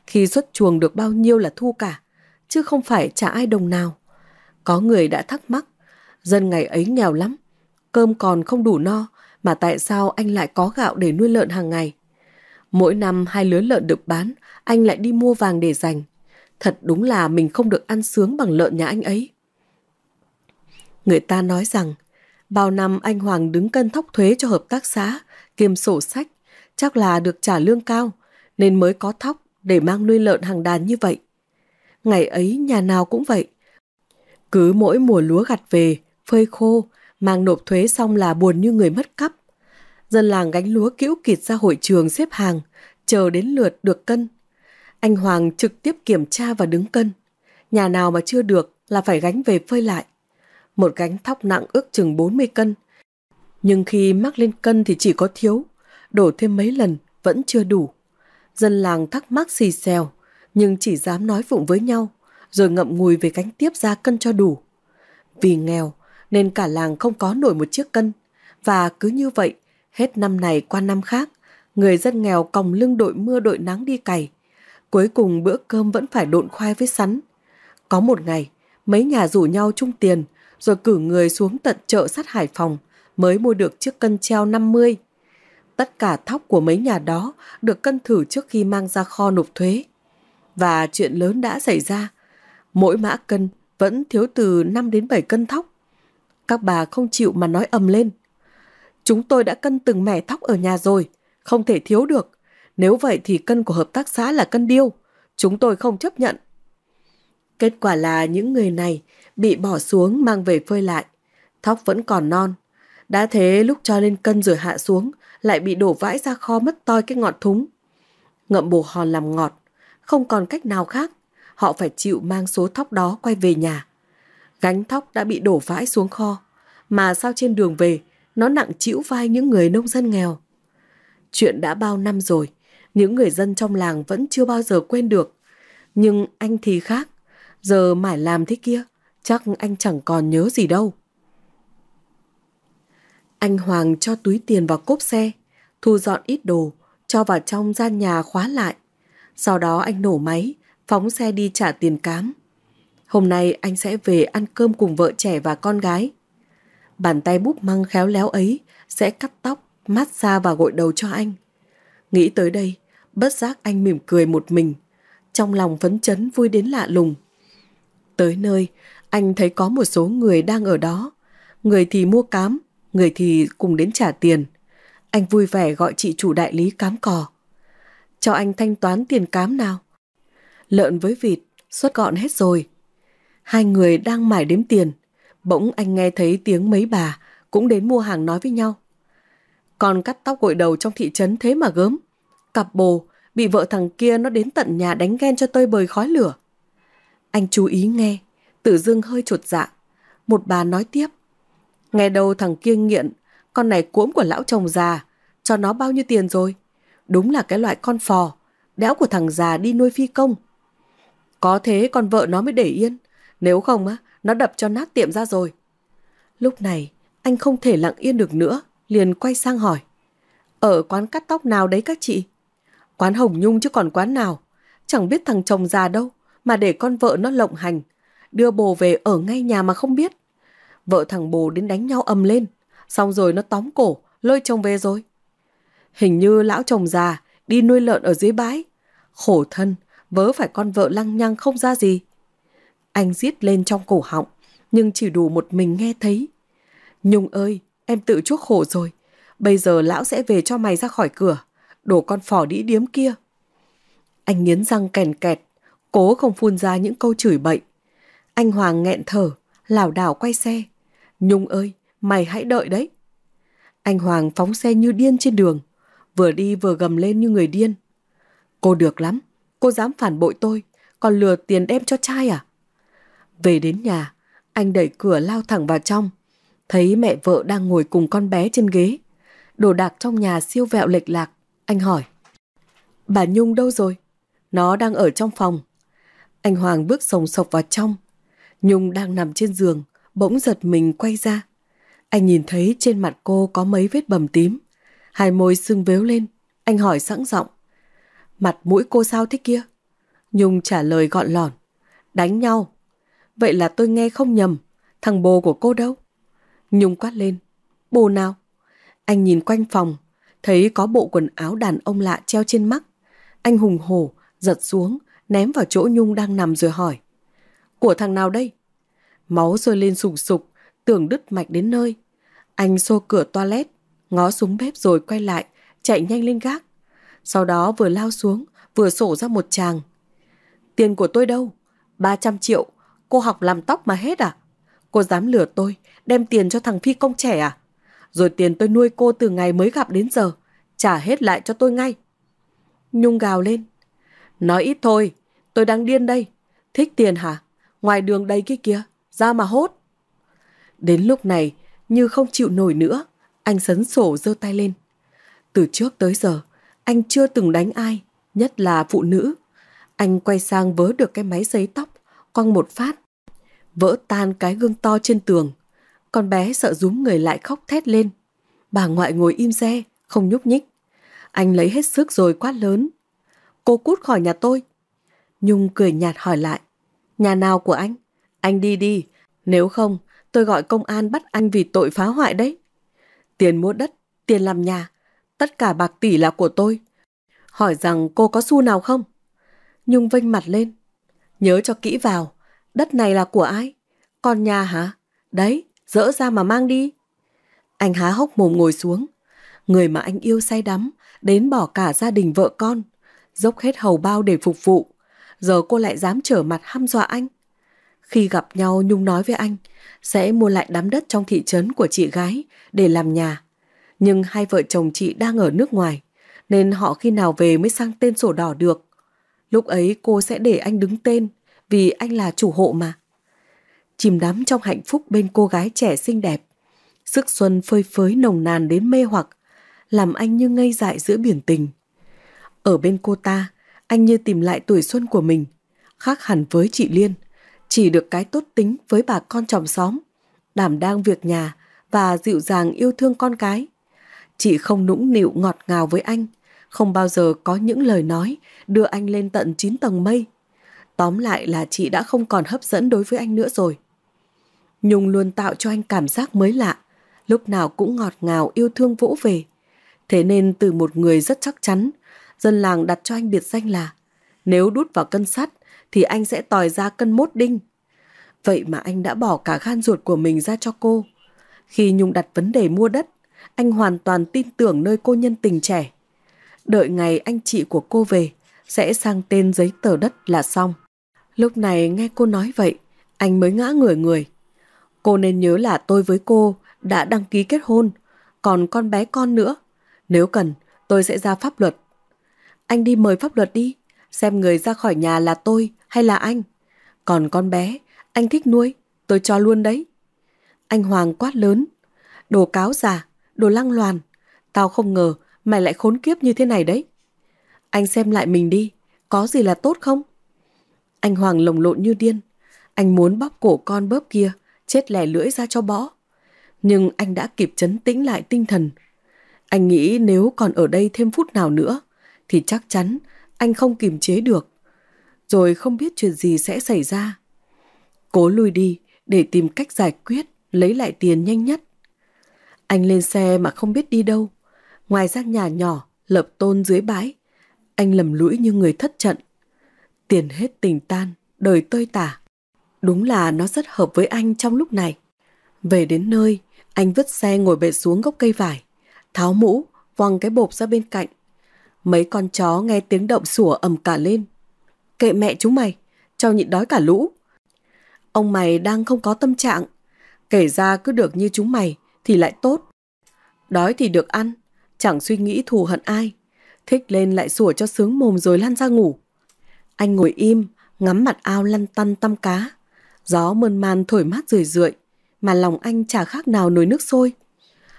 Khi xuất chuồng được bao nhiêu là thu cả, chứ không phải trả ai đồng nào. Có người đã thắc mắc, dân ngày ấy nghèo lắm, cơm còn không đủ no, mà tại sao anh lại có gạo để nuôi lợn hàng ngày? Mỗi năm hai lứa lợn được bán, anh lại đi mua vàng để dành. Thật đúng là mình không được ăn sướng bằng lợn nhà anh ấy. Người ta nói rằng, bao năm anh Hoàng đứng cân thóc thuế cho hợp tác xã, kiêm sổ sách, chắc là được trả lương cao, nên mới có thóc để mang nuôi lợn hàng đàn như vậy. Ngày ấy nhà nào cũng vậy. Cứ mỗi mùa lúa gặt về, phơi khô, mang nộp thuế xong là buồn như người mất cắp. Dân làng gánh lúa kiễu kịt ra hội trường xếp hàng, chờ đến lượt được cân. Anh Hoàng trực tiếp kiểm tra và đứng cân. Nhà nào mà chưa được là phải gánh về phơi lại. Một gánh thóc nặng ước chừng 40 cân. Nhưng khi mắc lên cân thì chỉ có thiếu, đổ thêm mấy lần vẫn chưa đủ. Dân làng thắc mắc xì xèo, nhưng chỉ dám nói phụng với nhau, rồi ngậm ngùi về gánh tiếp ra cân cho đủ. Vì nghèo, nên cả làng không có nổi một chiếc cân. Và cứ như vậy, hết năm này qua năm khác, người dân nghèo còng lưng đội mưa đội nắng đi cày. Cuối cùng bữa cơm vẫn phải độn khoai với sắn. Có một ngày, mấy nhà rủ nhau chung tiền, rồi cử người xuống tận chợ sát Hải Phòng mới mua được chiếc cân treo 50. Tất cả thóc của mấy nhà đó được cân thử trước khi mang ra kho nộp thuế. Và chuyện lớn đã xảy ra. Mỗi mã cân vẫn thiếu từ 5 đến 7 cân thóc. Các bà không chịu mà nói ầm lên. Chúng tôi đã cân từng mẻ thóc ở nhà rồi, không thể thiếu được. Nếu vậy thì cân của hợp tác xã là cân điêu. Chúng tôi không chấp nhận. Kết quả là những người này bị bỏ xuống mang về phơi lại. Thóc vẫn còn non. Đã thế lúc cho lên cân rồi hạ xuống, lại bị đổ vãi ra kho mất toi cái ngọt thúng. Ngậm bồ hòn làm ngọt, không còn cách nào khác. Họ phải chịu mang số thóc đó quay về nhà Gánh thóc đã bị đổ vãi xuống kho, mà sao trên đường về nó nặng chịu vai những người nông dân nghèo. Chuyện đã bao năm rồi, những người dân trong làng vẫn chưa bao giờ quên được. Nhưng anh thì khác, giờ mải làm thế kia, chắc anh chẳng còn nhớ gì đâu. Anh Hoàng cho túi tiền vào cốp xe, thu dọn ít đồ, cho vào trong gian nhà khóa lại. Sau đó anh nổ máy, phóng xe đi trả tiền cám. Hôm nay anh sẽ về ăn cơm cùng vợ trẻ và con gái. Bàn tay búp măng khéo léo ấy sẽ cắt tóc, mát xa và gội đầu cho anh. Nghĩ tới đây, bất giác anh mỉm cười một mình. Trong lòng phấn chấn vui đến lạ lùng. Tới nơi, anh thấy có một số người đang ở đó. Người thì mua cám, người thì cùng đến trả tiền. Anh vui vẻ gọi chị chủ đại lý cám cò. Cho anh thanh toán tiền cám nào. Lợn với vịt, xuất gọn hết rồi. Hai người đang mải đếm tiền, bỗng anh nghe thấy tiếng mấy bà cũng đến mua hàng nói với nhau. Còn cắt tóc gội đầu trong thị trấn thế mà gớm. Cặp bồ, bị vợ thằng kia nó đến tận nhà đánh ghen cho tơi bời khói lửa. Anh chú ý nghe, tử dương hơi trột dạ. Một bà nói tiếp. Nghe đâu thằng kia nghiện, con này cuỗm của lão chồng già, cho nó bao nhiêu tiền rồi. Đúng là cái loại con phò, đéo của thằng già đi nuôi phi công. Có thế con vợ nó mới để yên. Nếu không á, nó đập cho nát tiệm ra rồi. Lúc này, anh không thể lặng yên được nữa, liền quay sang hỏi. Ở quán cắt tóc nào đấy các chị? Quán Hồng Nhung chứ còn quán nào. Chẳng biết thằng chồng già đâu, mà để con vợ nó lộng hành. Đưa bồ về ở ngay nhà mà không biết. Vợ thằng bồ đến đánh nhau ầm lên. Xong rồi nó tóm cổ, lôi chồng về rồi. Hình như lão chồng già đi nuôi lợn ở dưới bãi. Khổ thân, vớ phải con vợ lăng nhăng không ra gì. Anh giết lên trong cổ họng, nhưng chỉ đủ một mình nghe thấy. Nhung ơi, em tự chuốc khổ rồi. Bây giờ lão sẽ về cho mày ra khỏi cửa. Đổ con phỏ đĩ điếm kia. Anh nghiến răng kèn kẹt, cố không phun ra những câu chửi bậy. Anh Hoàng nghẹn thở, lảo đảo quay xe. Nhung ơi, mày hãy đợi đấy. Anh Hoàng phóng xe như điên trên đường, vừa đi vừa gầm lên như người điên. Cô được lắm, cô dám phản bội tôi, còn lừa tiền đem cho trai à? Về đến nhà, anh đẩy cửa lao thẳng vào trong. Thấy mẹ vợ đang ngồi cùng con bé trên ghế. Đồ đạc trong nhà siêu vẹo lệch lạc. Anh hỏi. Bà Nhung đâu rồi? Nó đang ở trong phòng. Anh Hoàng bước sồng sộc vào trong. Nhung đang nằm trên giường, bỗng giật mình quay ra. Anh nhìn thấy trên mặt cô có mấy vết bầm tím. Hai môi sưng vếu lên. Anh hỏi sẵn giọng. Mặt mũi cô sao thế kia? Nhung trả lời gọn lỏn. Đánh nhau, Vậy là tôi nghe không nhầm, thằng bồ của cô đâu? Nhung quát lên, bồ nào? Anh nhìn quanh phòng, thấy có bộ quần áo đàn ông lạ treo trên mắt. Anh hùng hổ, giật xuống, ném vào chỗ Nhung đang nằm rồi hỏi. Của thằng nào đây? Máu rơi lên sùng sục, tưởng đứt mạch đến nơi. Anh xô cửa toilet, ngó xuống bếp rồi quay lại, chạy nhanh lên gác. Sau đó vừa lao xuống, vừa sổ ra một chàng. Tiền của tôi đâu? 300 triệu, Cô học làm tóc mà hết à? Cô dám lừa tôi, đem tiền cho thằng phi công trẻ à? Rồi tiền tôi nuôi cô từ ngày mới gặp đến giờ, trả hết lại cho tôi ngay. Nhung gào lên. Nói ít thôi, tôi đang điên đây. Thích tiền hả? Ngoài đường đây cái kia, ra mà hốt. Đến lúc này, như không chịu nổi nữa, anh sấn sổ giơ tay lên. Từ trước tới giờ, anh chưa từng đánh ai, nhất là phụ nữ. Anh quay sang vớ được cái máy giấy tóc, quăng một phát, vỡ tan cái gương to trên tường. Con bé sợ rúm người lại khóc thét lên. Bà ngoại ngồi im re, không nhúc nhích. Anh lấy hết sức rồi quát lớn. Cô cút khỏi nhà tôi. Nhung cười nhạt hỏi lại. Nhà nào của anh? Anh đi đi. Nếu không, tôi gọi công an bắt anh vì tội phá hoại đấy. Tiền mua đất, tiền làm nhà. Tất cả bạc tỷ là của tôi. Hỏi rằng cô có xu nào không? Nhung vênh mặt lên. Nhớ cho kỹ vào, đất này là của ai? Con nhà hả? Đấy, dỡ ra mà mang đi. Anh há hốc mồm ngồi xuống. Người mà anh yêu say đắm, đến bỏ cả gia đình vợ con. Dốc hết hầu bao để phục vụ. Giờ cô lại dám trở mặt hăm dọa anh. Khi gặp nhau Nhung nói với anh, sẽ mua lại đám đất trong thị trấn của chị gái để làm nhà. Nhưng hai vợ chồng chị đang ở nước ngoài, nên họ khi nào về mới sang tên sổ đỏ được. Lúc ấy cô sẽ để anh đứng tên, vì anh là chủ hộ mà. Chìm đắm trong hạnh phúc bên cô gái trẻ xinh đẹp, sức xuân phơi phới nồng nàn đến mê hoặc, làm anh như ngây dại giữa biển tình. Ở bên cô ta, anh như tìm lại tuổi xuân của mình, khác hẳn với chị Liên, chỉ được cái tốt tính với bà con chồng xóm, đảm đang việc nhà và dịu dàng yêu thương con cái. Chị không nũng nịu ngọt ngào với anh, không bao giờ có những lời nói đưa anh lên tận 9 tầng mây Tóm lại là chị đã không còn hấp dẫn đối với anh nữa rồi. Nhung luôn tạo cho anh cảm giác mới lạ, lúc nào cũng ngọt ngào yêu thương vỗ về. Thế nên từ một người rất chắc chắn, dân làng đặt cho anh biệt danh là nếu đút vào cân sắt thì anh sẽ tòi ra cân mốt đinh. Vậy mà anh đã bỏ cả gan ruột của mình ra cho cô. Khi Nhung đặt vấn đề mua đất, anh hoàn toàn tin tưởng nơi cô nhân tình trẻ. Đợi ngày anh chị của cô về, sẽ sang tên giấy tờ đất là xong. Lúc này nghe cô nói vậy, anh mới ngã người người. Cô nên nhớ là tôi với cô đã đăng ký kết hôn, còn con bé con nữa. Nếu cần, tôi sẽ ra pháp luật. Anh đi mời pháp luật đi, xem người ra khỏi nhà là tôi hay là anh. Còn con bé, anh thích nuôi, tôi cho luôn đấy. Anh Hoàng quát lớn, đồ cáo già, đồ lăng loàn. Tao không ngờ mày lại khốn kiếp như thế này đấy. Anh xem lại mình đi, có gì là tốt không? Anh Hoàng lồng lộn như điên. Anh muốn bóp cổ con bóp kia, chết lẻ lưỡi ra cho bỏ. Nhưng anh đã kịp chấn tĩnh lại tinh thần. Anh nghĩ nếu còn ở đây thêm phút nào nữa, thì chắc chắn anh không kiềm chế được. Rồi không biết chuyện gì sẽ xảy ra. Cố lui đi để tìm cách giải quyết, lấy lại tiền nhanh nhất. Anh lên xe mà không biết đi đâu. Ngoài gian nhà nhỏ, lập tôn dưới bãi. Anh lầm lũi như người thất trận. Tiền hết tình tan, đời tơi tả. Đúng là nó rất hợp với anh trong lúc này. Về đến nơi, anh vứt xe ngồi bệt xuống gốc cây vải, tháo mũ, quăng cái bộp ra bên cạnh. Mấy con chó nghe tiếng động sủa ầm cả lên. Kệ mẹ chúng mày, cho nhịn đói cả lũ. Ông mày đang không có tâm trạng. Kể ra cứ được như chúng mày thì lại tốt. Đói thì được ăn, chẳng suy nghĩ thù hận ai. Thích lên lại sủa cho sướng mồm rồi lăn ra ngủ. Anh ngồi im, ngắm mặt ao lăn tăn tăm cá. Gió mơn man thổi mát rười rượi, mà lòng anh chả khác nào nồi nước sôi.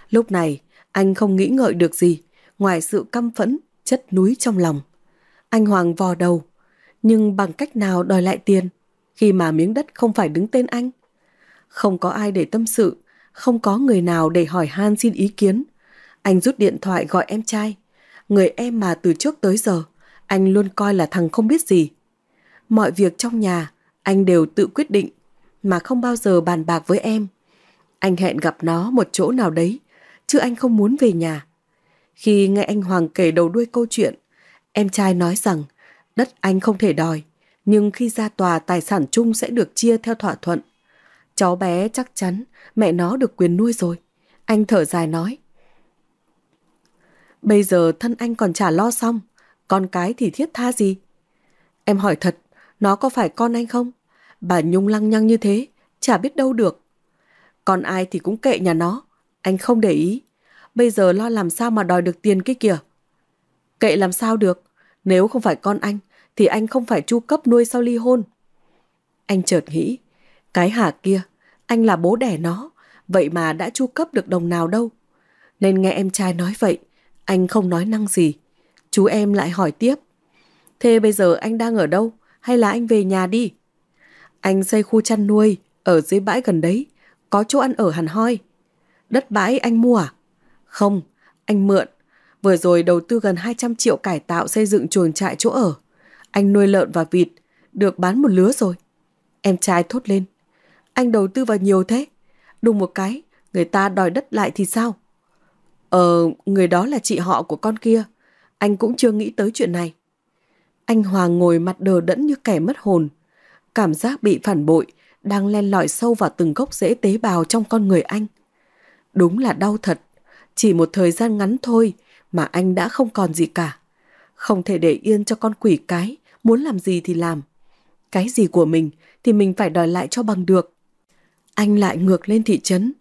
Lúc này, anh không nghĩ ngợi được gì, ngoài sự căm phẫn, chất núi trong lòng. Anh Hoàng vò đầu, nhưng bằng cách nào đòi lại tiền, khi mà miếng đất không phải đứng tên anh. Không có ai để tâm sự, không có người nào để hỏi han xin ý kiến. Anh rút điện thoại gọi em trai, người em mà từ trước tới giờ anh luôn coi là thằng không biết gì. Mọi việc trong nhà, anh đều tự quyết định, mà không bao giờ bàn bạc với em. Anh hẹn gặp nó một chỗ nào đấy, chứ anh không muốn về nhà. Khi nghe anh Hoàng kể đầu đuôi câu chuyện, em trai nói rằng đất anh không thể đòi, nhưng khi ra tòa tài sản chung sẽ được chia theo thỏa thuận. Cháu bé chắc chắn mẹ nó được quyền nuôi rồi. Anh thở dài nói. Bây giờ thân anh còn trả lo xong, con cái thì thiết tha gì. Em hỏi thật, nó có phải con anh không? Bà Nhung lăng nhăng như thế, chả biết đâu được. Còn ai thì cũng kệ nhà nó, anh không để ý. Bây giờ lo làm sao mà đòi được tiền kia kìa. Kệ làm sao được, nếu không phải con anh thì anh không phải chu cấp nuôi sau ly hôn. Anh chợt nghĩ, cái Hà kia, anh là bố đẻ nó, vậy mà đã chu cấp được đồng nào đâu. Nên nghe em trai nói vậy, anh không nói năng gì, Chú em lại hỏi tiếp. Thế bây giờ anh đang ở đâu? Hay là anh về nhà đi? Anh xây khu chăn nuôi ở dưới bãi gần đấy. Có chỗ ăn ở hẳn hoi. Đất bãi anh mua à? Không, anh mượn. Vừa rồi đầu tư gần 200 triệu cải tạo xây dựng chuồng trại chỗ ở. Anh nuôi lợn và vịt, được bán một lứa rồi. Em trai thốt lên. Anh đầu tư vào nhiều thế. Đùng một cái, người ta đòi đất lại thì sao? Ờ, người đó là chị họ của con kia. Anh cũng chưa nghĩ tới chuyện này. Anh Hoàng ngồi mặt đờ đẫn như kẻ mất hồn. Cảm giác bị phản bội đang len lỏi sâu vào từng gốc rễ tế bào trong con người anh. Đúng là đau thật. Chỉ một thời gian ngắn thôi mà anh đã không còn gì cả. Không thể để yên cho con quỷ cái, muốn làm gì thì làm. Cái gì của mình thì mình phải đòi lại cho bằng được. Anh lại ngược lên thị trấn,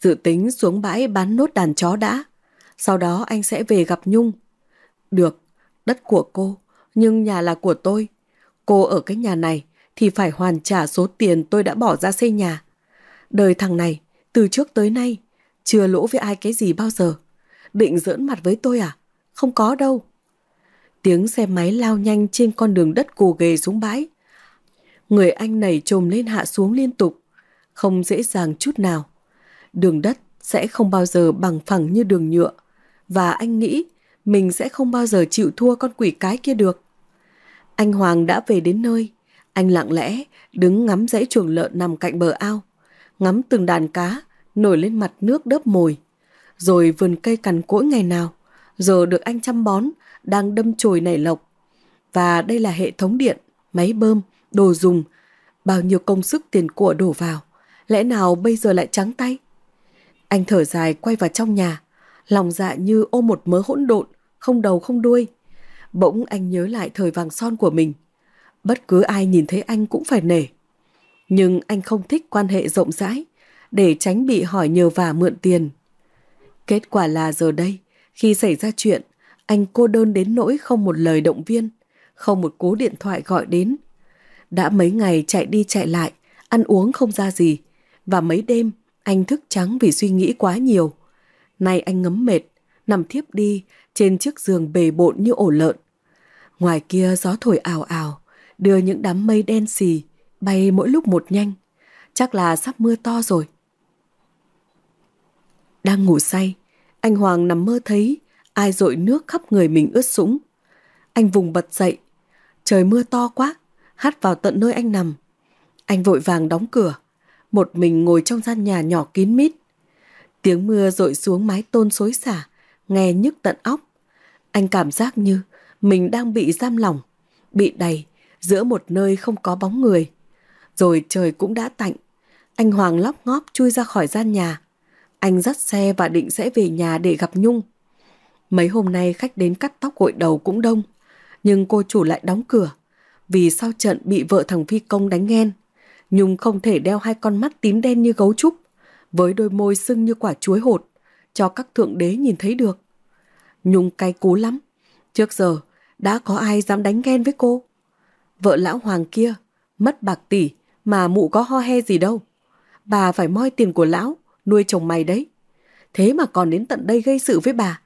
dự tính xuống bãi bán nốt đàn chó đã. Sau đó anh sẽ về gặp Nhung được, đất của cô, nhưng nhà là của tôi. Cô ở cái nhà này thì phải hoàn trả số tiền tôi đã bỏ ra xây nhà. Đời thằng này, từ trước tới nay, chưa lỗ với ai cái gì bao giờ. Định giỡn mặt với tôi à? Không có đâu. Tiếng xe máy lao nhanh trên con đường đất cù ghề xuống bãi. Người anh này trồm lên hạ xuống liên tục, không dễ dàng chút nào. Đường đất sẽ không bao giờ bằng phẳng như đường nhựa. Và anh nghĩ mình sẽ không bao giờ chịu thua con quỷ cái kia được. Anh Hoàng đã về đến nơi, anh lặng lẽ đứng ngắm dãy chuồng lợn nằm cạnh bờ ao, ngắm từng đàn cá nổi lên mặt nước đớp mồi, rồi vườn cây cằn cỗi ngày nào, giờ được anh chăm bón, đang đâm chồi nảy lộc. Và đây là hệ thống điện, máy bơm, đồ dùng, bao nhiêu công sức tiền của đổ vào, lẽ nào bây giờ lại trắng tay? Anh thở dài quay vào trong nhà, lòng dạ như ôm một mớ hỗn độn, không đầu không đuôi. Bỗng anh nhớ lại thời vàng son của mình. Bất cứ ai nhìn thấy anh cũng phải nể. Nhưng anh không thích quan hệ rộng rãi để tránh bị hỏi nhờ vả mượn tiền. Kết quả là giờ đây, khi xảy ra chuyện, anh cô đơn đến nỗi không một lời động viên, không một cú điện thoại gọi đến. Đã mấy ngày chạy đi chạy lại, ăn uống không ra gì. Và mấy đêm, anh thức trắng vì suy nghĩ quá nhiều. Nay anh ngấm mệt, nằm thiếp đi trên chiếc giường bề bộn như ổ lợn. Ngoài kia gió thổi ào ào, đưa những đám mây đen xì, bay mỗi lúc một nhanh. Chắc là sắp mưa to rồi. Đang ngủ say, anh Hoàng nằm mơ thấy ai dội nước khắp người mình ướt sũng. Anh vùng bật dậy. Trời mưa to quá, hắt vào tận nơi anh nằm. Anh vội vàng đóng cửa, một mình ngồi trong gian nhà nhỏ kín mít. Tiếng mưa rội xuống mái tôn xối xả, nghe nhức tận óc. Anh cảm giác như mình đang bị giam lòng, bị đầy giữa một nơi không có bóng người. Rồi trời cũng đã tạnh, anh Hoàng lóc ngóp chui ra khỏi gian nhà. Anh dắt xe và định sẽ về nhà để gặp Nhung. Mấy hôm nay khách đến cắt tóc gội đầu cũng đông, nhưng cô chủ lại đóng cửa vì sau trận bị vợ thằng Phi Công đánh ghen. Nhung không thể đeo hai con mắt tím đen như gấu trúc, với đôi môi sưng như quả chuối hột, cho các thượng đế nhìn thấy được. Nhung cay cú lắm. Trước giờ, đã có ai dám đánh ghen với cô? Vợ lão hoàng kia, mất bạc tỷ mà mụ có ho he gì đâu. Bà phải moi tiền của lão, nuôi chồng mày đấy. Thế mà còn đến tận đây gây sự với bà.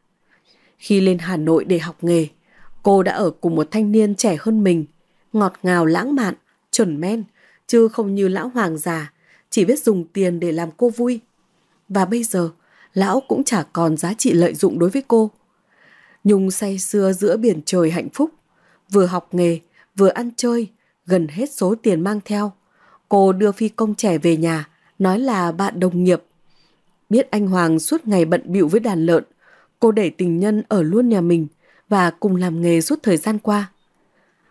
Khi lên Hà Nội để học nghề, cô đã ở cùng một thanh niên trẻ hơn mình, ngọt ngào lãng mạn, chuẩn men, chứ không như lão hoàng già, chỉ biết dùng tiền để làm cô vui. Và bây giờ, lão cũng chả còn giá trị lợi dụng đối với cô. Nhung say sưa giữa biển trời hạnh phúc, vừa học nghề, vừa ăn chơi, gần hết số tiền mang theo. Cô đưa phi công trẻ về nhà, nói là bạn đồng nghiệp. Biết anh Hoàng suốt ngày bận bịu với đàn lợn, cô để tình nhân ở luôn nhà mình và cùng làm nghề suốt thời gian qua.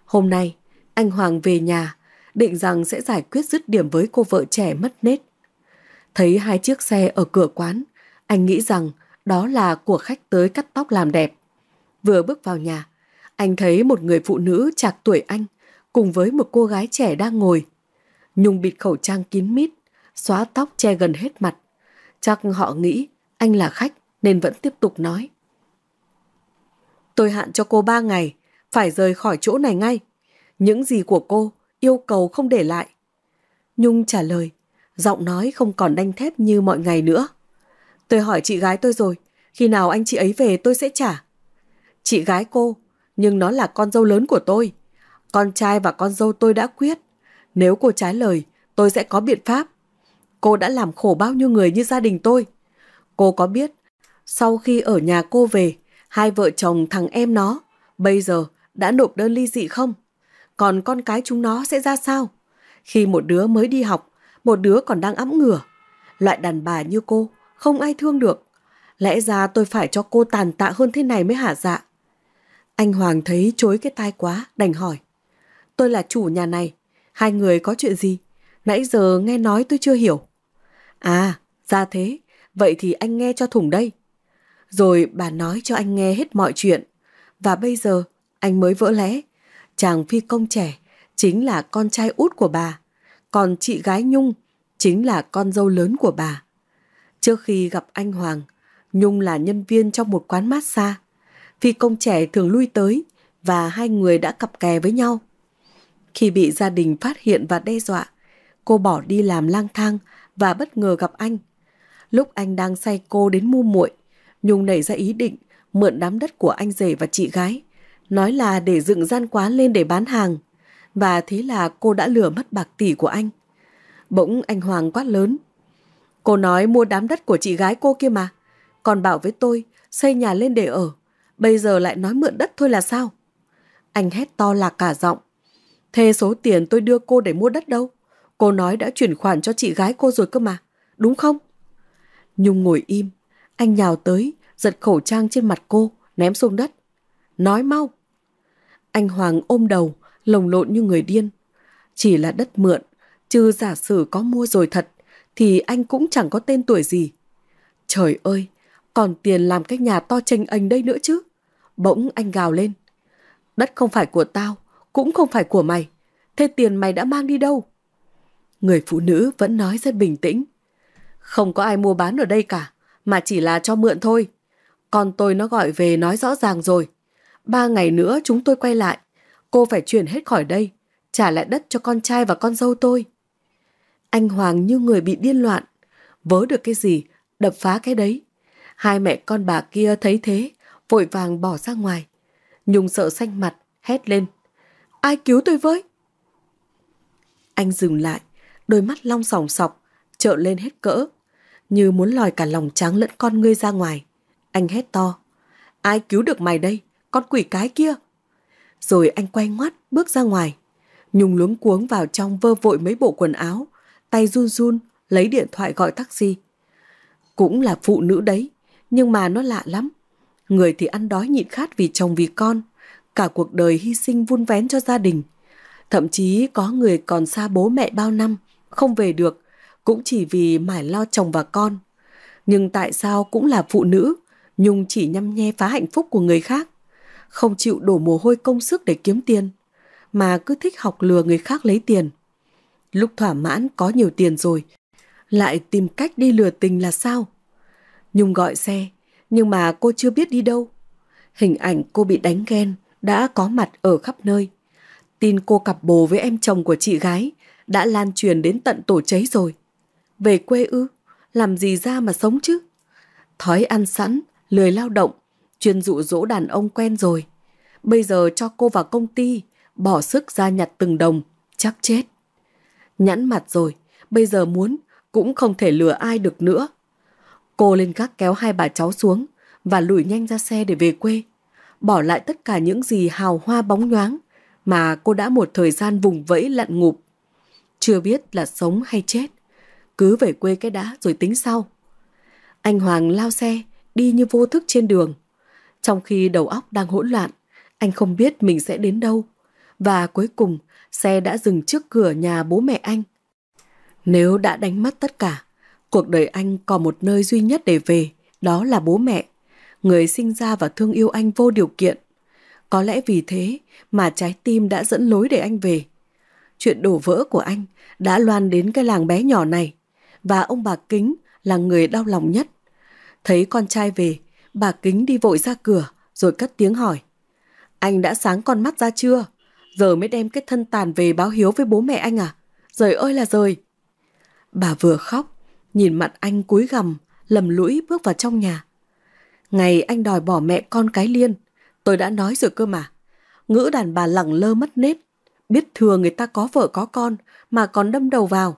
Hôm nay, anh Hoàng về nhà, định rằng sẽ giải quyết dứt điểm với cô vợ trẻ mất nết. Thấy hai chiếc xe ở cửa quán, anh nghĩ rằng đó là của khách tới cắt tóc làm đẹp. Vừa bước vào nhà, anh thấy một người phụ nữ chạc tuổi anh cùng với một cô gái trẻ đang ngồi. Nhung bịt khẩu trang kín mít, xóa tóc che gần hết mặt. Chắc họ nghĩ anh là khách nên vẫn tiếp tục nói. Tôi hạn cho cô ba ngày, phải rời khỏi chỗ này ngay. Những gì của cô yêu cầu không để lại. Nhung trả lời, giọng nói không còn đanh thép như mọi ngày nữa. Tôi hỏi chị gái tôi rồi, khi nào anh chị ấy về tôi sẽ trả chị gái cô, nhưng nó là con dâu lớn của tôi. Con trai và con dâu tôi đã quyết. Nếu cô trái lời, tôi sẽ có biện pháp. Cô đã làm khổ bao nhiêu người như gia đình tôi. Cô có biết, sau khi ở nhà cô về, hai vợ chồng thằng em nó, bây giờ đã nộp đơn ly dị không? Còn con cái chúng nó sẽ ra sao? Khi một đứa mới đi học, một đứa còn đang ẵm ngửa. Loại đàn bà như cô, không ai thương được. Lẽ ra tôi phải cho cô tàn tạ hơn thế này mới hả dạ. Anh Hoàng thấy chối cái tai quá, đành hỏi. Tôi là chủ nhà này, hai người có chuyện gì? Nãy giờ nghe nói tôi chưa hiểu. À, ra thế, vậy thì anh nghe cho thủng đây. Rồi bà nói cho anh nghe hết mọi chuyện. Và bây giờ anh mới vỡ lẽ. Chàng phi công trẻ chính là con trai út của bà. Còn chị gái Nhung chính là con dâu lớn của bà. Trước khi gặp anh Hoàng, Nhung là nhân viên trong một quán massage phi công trẻ thường lui tới và hai người đã cặp kè với nhau. Khi bị gia đình phát hiện và đe dọa, cô bỏ đi làm lang thang và bất ngờ gặp anh. Lúc anh đang say cô đến mua muội, Nhung nảy ra ý định mượn đám đất của anh rể và chị gái, nói là để dựng gian quán lên để bán hàng. Và thế là cô đã lừa mất bạc tỷ của anh. Bỗng anh Hoàng quát lớn. Cô nói mua đám đất của chị gái cô kia mà, còn bảo với tôi xây nhà lên để ở bây giờ lại nói mượn đất thôi là sao? Anh hét to là cả giọng. Thế số tiền tôi đưa cô để mua đất đâu? Cô nói đã chuyển khoản cho chị gái cô rồi cơ mà, đúng không? Nhung ngồi im, anh nhào tới, giật khẩu trang trên mặt cô, ném xuống đất. Nói mau! Anh Hoàng ôm đầu, lồng lộn như người điên. Chỉ là đất mượn, chứ giả sử có mua rồi thật, thì anh cũng chẳng có tên tuổi gì. Trời ơi, còn tiền làm cái nhà to tranh anh đây nữa chứ. Bỗng anh gào lên. Đất không phải của tao, cũng không phải của mày. Thế tiền mày đã mang đi đâu? Người phụ nữ vẫn nói rất bình tĩnh. Không có ai mua bán ở đây cả, mà chỉ là cho mượn thôi. Con tôi nó gọi về nói rõ ràng rồi. Ba ngày nữa chúng tôi quay lại. Cô phải chuyển hết khỏi đây, trả lại đất cho con trai và con dâu tôi. Anh Hoàng như người bị điên loạn. Vớ được cái gì, đập phá cái đấy. Hai mẹ con bà kia thấy thế, vội vàng bỏ ra ngoài. Nhung sợ xanh mặt, hét lên. Ai cứu tôi với? Anh dừng lại, đôi mắt long sòng sọc, trợ lên hết cỡ. Như muốn lòi cả lòng trắng lẫn con ngươi ra ngoài. Anh hét to. Ai cứu được mày đây? Con quỷ cái kia. Rồi anh quay ngoắt, bước ra ngoài. Nhung luống cuống vào trong vơ vội mấy bộ quần áo. Tay run run, lấy điện thoại gọi taxi. Cũng là phụ nữ đấy, nhưng mà nó lạ lắm. Người thì ăn đói nhịn khát vì chồng vì con, cả cuộc đời hy sinh vun vén cho gia đình. Thậm chí có người còn xa bố mẹ bao năm, không về được, cũng chỉ vì mải lo chồng và con. Nhưng tại sao cũng là phụ nữ, Nhung chỉ nhăm nhe phá hạnh phúc của người khác, không chịu đổ mồ hôi công sức để kiếm tiền, mà cứ thích học lừa người khác lấy tiền. Lúc thỏa mãn có nhiều tiền rồi, lại tìm cách đi lừa tình là sao? Nhung gọi xe, nhưng mà cô chưa biết đi đâu. Hình ảnh cô bị đánh ghen đã có mặt ở khắp nơi. Tin cô cặp bồ với em chồng của chị gái đã lan truyền đến tận tổ cháy rồi. Về quê ư, làm gì ra mà sống chứ? Thói ăn sẵn, lười lao động, chuyên dụ dỗ đàn ông quen rồi. Bây giờ cho cô vào công ty, bỏ sức ra nhặt từng đồng, chắc chết. Nhẵn mặt rồi, bây giờ muốn cũng không thể lừa ai được nữa. Cô lên gác kéo hai bà cháu xuống và lùi nhanh ra xe để về quê. Bỏ lại tất cả những gì hào hoa bóng nhoáng mà cô đã một thời gian vùng vẫy lặn ngụp. Chưa biết là sống hay chết. Cứ về quê cái đã rồi tính sau. Anh Hoàng lao xe, đi như vô thức trên đường. Trong khi đầu óc đang hỗn loạn, anh không biết mình sẽ đến đâu. Và cuối cùng, xe đã dừng trước cửa nhà bố mẹ anh. Nếu đã đánh mất tất cả, Cuộc đời anh còn một nơi duy nhất để về, đó là bố mẹ, người sinh ra và thương yêu anh vô điều kiện. Có lẽ vì thế mà trái tim đã dẫn lối để anh về. Chuyện đổ vỡ của anh đã loan đến cái làng bé nhỏ này và ông bà Kính là người đau lòng nhất. Thấy con trai về, bà Kính đi vội ra cửa rồi cất tiếng hỏi. Anh đã sáng con mắt ra chưa? Giờ mới đem cái thân tàn về báo hiếu với bố mẹ anh à? Rời ơi là rời! Bà vừa khóc Nhìn mặt anh cúi gằm, lầm lũi bước vào trong nhà. Ngày anh đòi bỏ mẹ con cái liên, tôi đã nói rồi cơ mà. Ngữ đàn bà lẳng lơ mất nết, biết thừa người ta có vợ có con mà còn đâm đầu vào.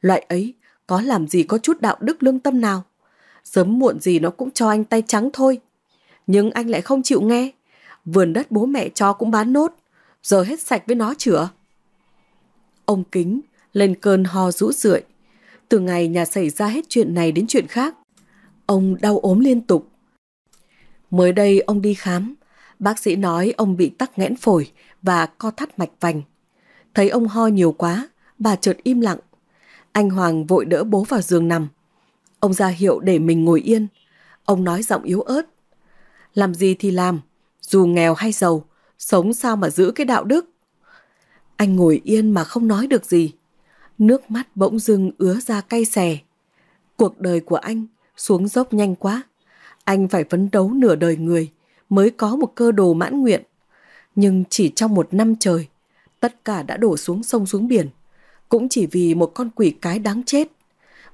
Loại ấy có làm gì có chút đạo đức lương tâm nào. Sớm muộn gì nó cũng cho anh tay trắng thôi. Nhưng anh lại không chịu nghe. Vườn đất bố mẹ cho cũng bán nốt, giờ hết sạch với nó chữa. Ông Kính lên cơn ho rũ rượi, từ ngày nhà xảy ra hết chuyện này đến chuyện khác, ông đau ốm liên tục. Mới đây ông đi khám, bác sĩ nói ông bị tắc nghẽn phổi và co thắt mạch vành. Thấy ông ho nhiều quá, bà chợt im lặng. Anh Hoàng vội đỡ bố vào giường nằm. Ông ra hiệu để mình ngồi yên. Ông nói giọng yếu ớt. Làm gì thì làm, dù nghèo hay giàu, sống sao mà giữ cái đạo đức. Anh ngồi yên mà không nói được gì. Nước mắt bỗng dưng ứa ra cay xè. Cuộc đời của anh xuống dốc nhanh quá. Anh phải phấn đấu nửa đời người mới có một cơ đồ mãn nguyện. Nhưng chỉ trong một năm trời, tất cả đã đổ xuống sông xuống biển. Cũng chỉ vì một con quỷ cái đáng chết.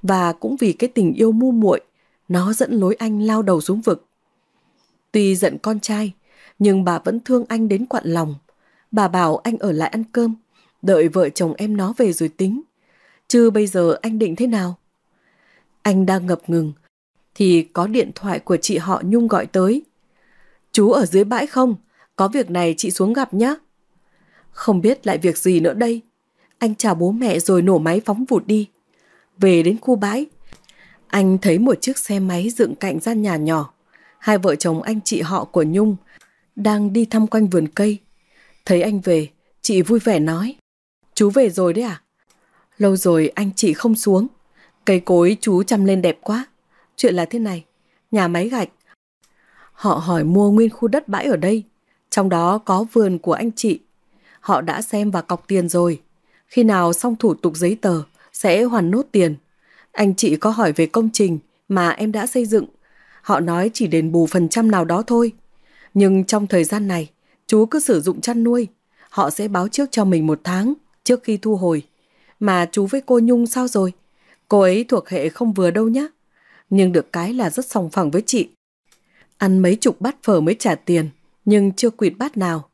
Và cũng vì cái tình yêu mu muội, nó dẫn lối anh lao đầu xuống vực. Tuy giận con trai, nhưng bà vẫn thương anh đến quặn lòng. Bà bảo anh ở lại ăn cơm, đợi vợ chồng em nó về rồi tính chứ bây giờ anh định thế nào? Anh đang ngập ngừng, thì có điện thoại của chị họ Nhung gọi tới. Chú ở dưới bãi không? Có việc này chị xuống gặp nhé. Không biết lại việc gì nữa đây. Anh chào bố mẹ rồi nổ máy phóng vụt đi. Về đến khu bãi, anh thấy một chiếc xe máy dựng cạnh gian nhà nhỏ. Hai vợ chồng anh chị họ của Nhung đang đi thăm quanh vườn cây. Thấy anh về, chị vui vẻ nói. Chú về rồi đấy à? Lâu rồi anh chị không xuống. Cây cối chú chăm lên đẹp quá. Chuyện là thế này, nhà máy gạch. Họ hỏi mua nguyên khu đất bãi ở đây, trong đó có vườn của anh chị. Họ đã xem và cọc tiền rồi. Khi nào xong thủ tục giấy tờ, sẽ hoàn nốt tiền. Anh chị có hỏi về công trình mà em đã xây dựng. Họ nói chỉ đền bù phần trăm nào đó thôi. Nhưng trong thời gian này, chú cứ sử dụng chăn nuôi. Họ sẽ báo trước cho mình một tháng trước khi thu hồi mà chú với cô Nhung sao rồi? Cô ấy thuộc hệ không vừa đâu nhá. Nhưng được cái là rất sòng phẳng với chị. Ăn mấy chục bát phở mới trả tiền, nhưng chưa quỵt bát nào.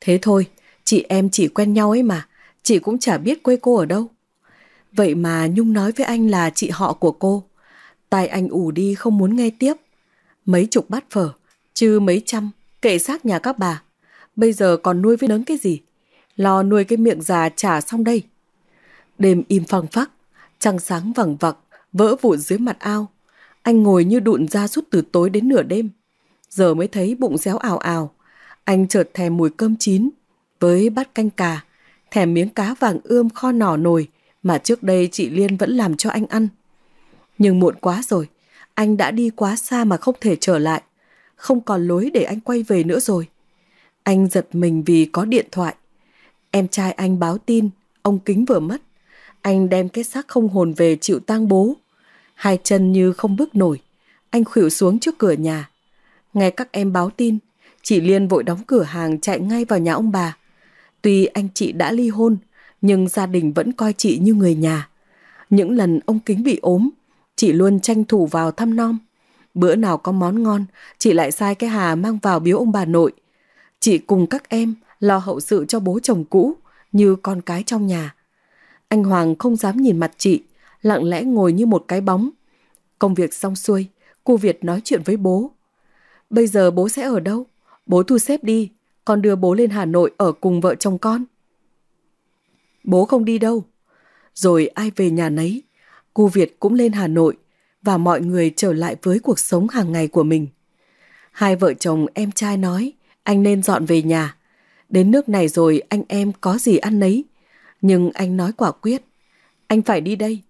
Thế thôi, chị em chỉ quen nhau ấy mà, chị cũng chả biết quê cô ở đâu. Vậy mà Nhung nói với anh là chị họ của cô. Tài anh ủ đi không muốn nghe tiếp. Mấy chục bát phở, chứ mấy trăm, kệ xác nhà các bà. Bây giờ còn nuôi với nấng cái gì? Lo nuôi cái miệng già trả xong đây. Đêm im phăng phắc, trăng sáng vẳng vặc, vỡ vụn dưới mặt ao. Anh ngồi như đụn ra suốt từ tối đến nửa đêm. Giờ mới thấy bụng réo ảo ảo. Anh chợt thèm mùi cơm chín với bát canh cà, thèm miếng cá vàng ươm kho nỏ nồi mà trước đây chị Liên vẫn làm cho anh ăn. Nhưng muộn quá rồi, anh đã đi quá xa mà không thể trở lại. Không còn lối để anh quay về nữa rồi. Anh giật mình vì có điện thoại. Em trai anh báo tin, ông Kính vừa mất. Anh đem cái xác không hồn về chịu tang bố. Hai chân như không bước nổi. Anh khuỵu xuống trước cửa nhà. Nghe các em báo tin, chị Liên vội đóng cửa hàng chạy ngay vào nhà ông bà. Tuy anh chị đã ly hôn, nhưng gia đình vẫn coi chị như người nhà. Những lần ông Kính bị ốm, chị luôn tranh thủ vào thăm nom. Bữa nào có món ngon, chị lại sai cái Hà mang vào biếu ông bà nội. Chị cùng các em lo hậu sự cho bố chồng cũ, như con cái trong nhà. Anh Hoàng không dám nhìn mặt chị, lặng lẽ ngồi như một cái bóng. Công việc xong xuôi, cô Việt nói chuyện với bố. Bây giờ bố sẽ ở đâu? Bố thu xếp đi, con đưa bố lên Hà Nội ở cùng vợ chồng con. Bố không đi đâu. Rồi ai về nhà nấy, cô Việt cũng lên Hà Nội và mọi người trở lại với cuộc sống hàng ngày của mình. Hai vợ chồng em trai nói anh nên dọn về nhà. Đến nước này rồi anh em có gì ăn nấy, nhưng anh nói quả quyết. Anh phải đi đây.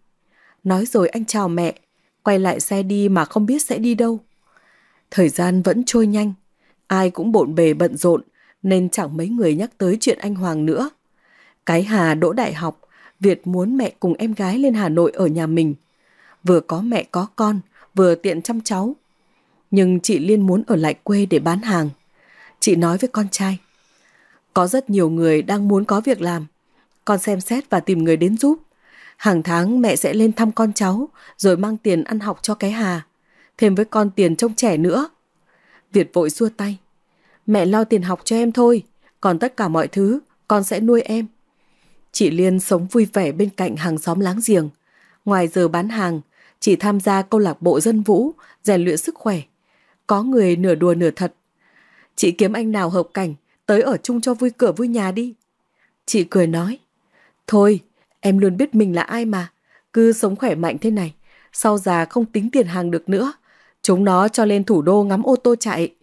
Nói rồi anh chào mẹ, quay lại xe đi mà không biết sẽ đi đâu. Thời gian vẫn trôi nhanh, ai cũng bộn bề bận rộn nên chẳng mấy người nhắc tới chuyện anh Hoàng nữa. Cái Hà đỗ đại học, Việt muốn mẹ cùng em gái lên Hà Nội ở nhà mình. Vừa có mẹ có con, vừa tiện chăm cháu. Nhưng chị Liên muốn ở lại quê để bán hàng. Chị nói với con trai. Có rất nhiều người đang muốn có việc làm, con xem xét và tìm người đến giúp. Hàng tháng mẹ sẽ lên thăm con cháu, rồi mang tiền ăn học cho cái Hà. Thêm với con tiền trông trẻ nữa. Việt vội xua tay. Mẹ lo tiền học cho em thôi, còn tất cả mọi thứ con sẽ nuôi em. Chị Liên sống vui vẻ bên cạnh hàng xóm láng giềng. Ngoài giờ bán hàng, chị tham gia câu lạc bộ dân vũ, rèn luyện sức khỏe. Có người nửa đùa nửa thật. Chị kiếm anh nào hợp cảnh, tới ở chung cho vui cửa vui nhà đi. Chị cười nói. Thôi, em luôn biết mình là ai mà. Cứ sống khỏe mạnh thế này, sau già không tính tiền hàng được nữa. Chúng nó cho lên thủ đô ngắm ô tô chạy.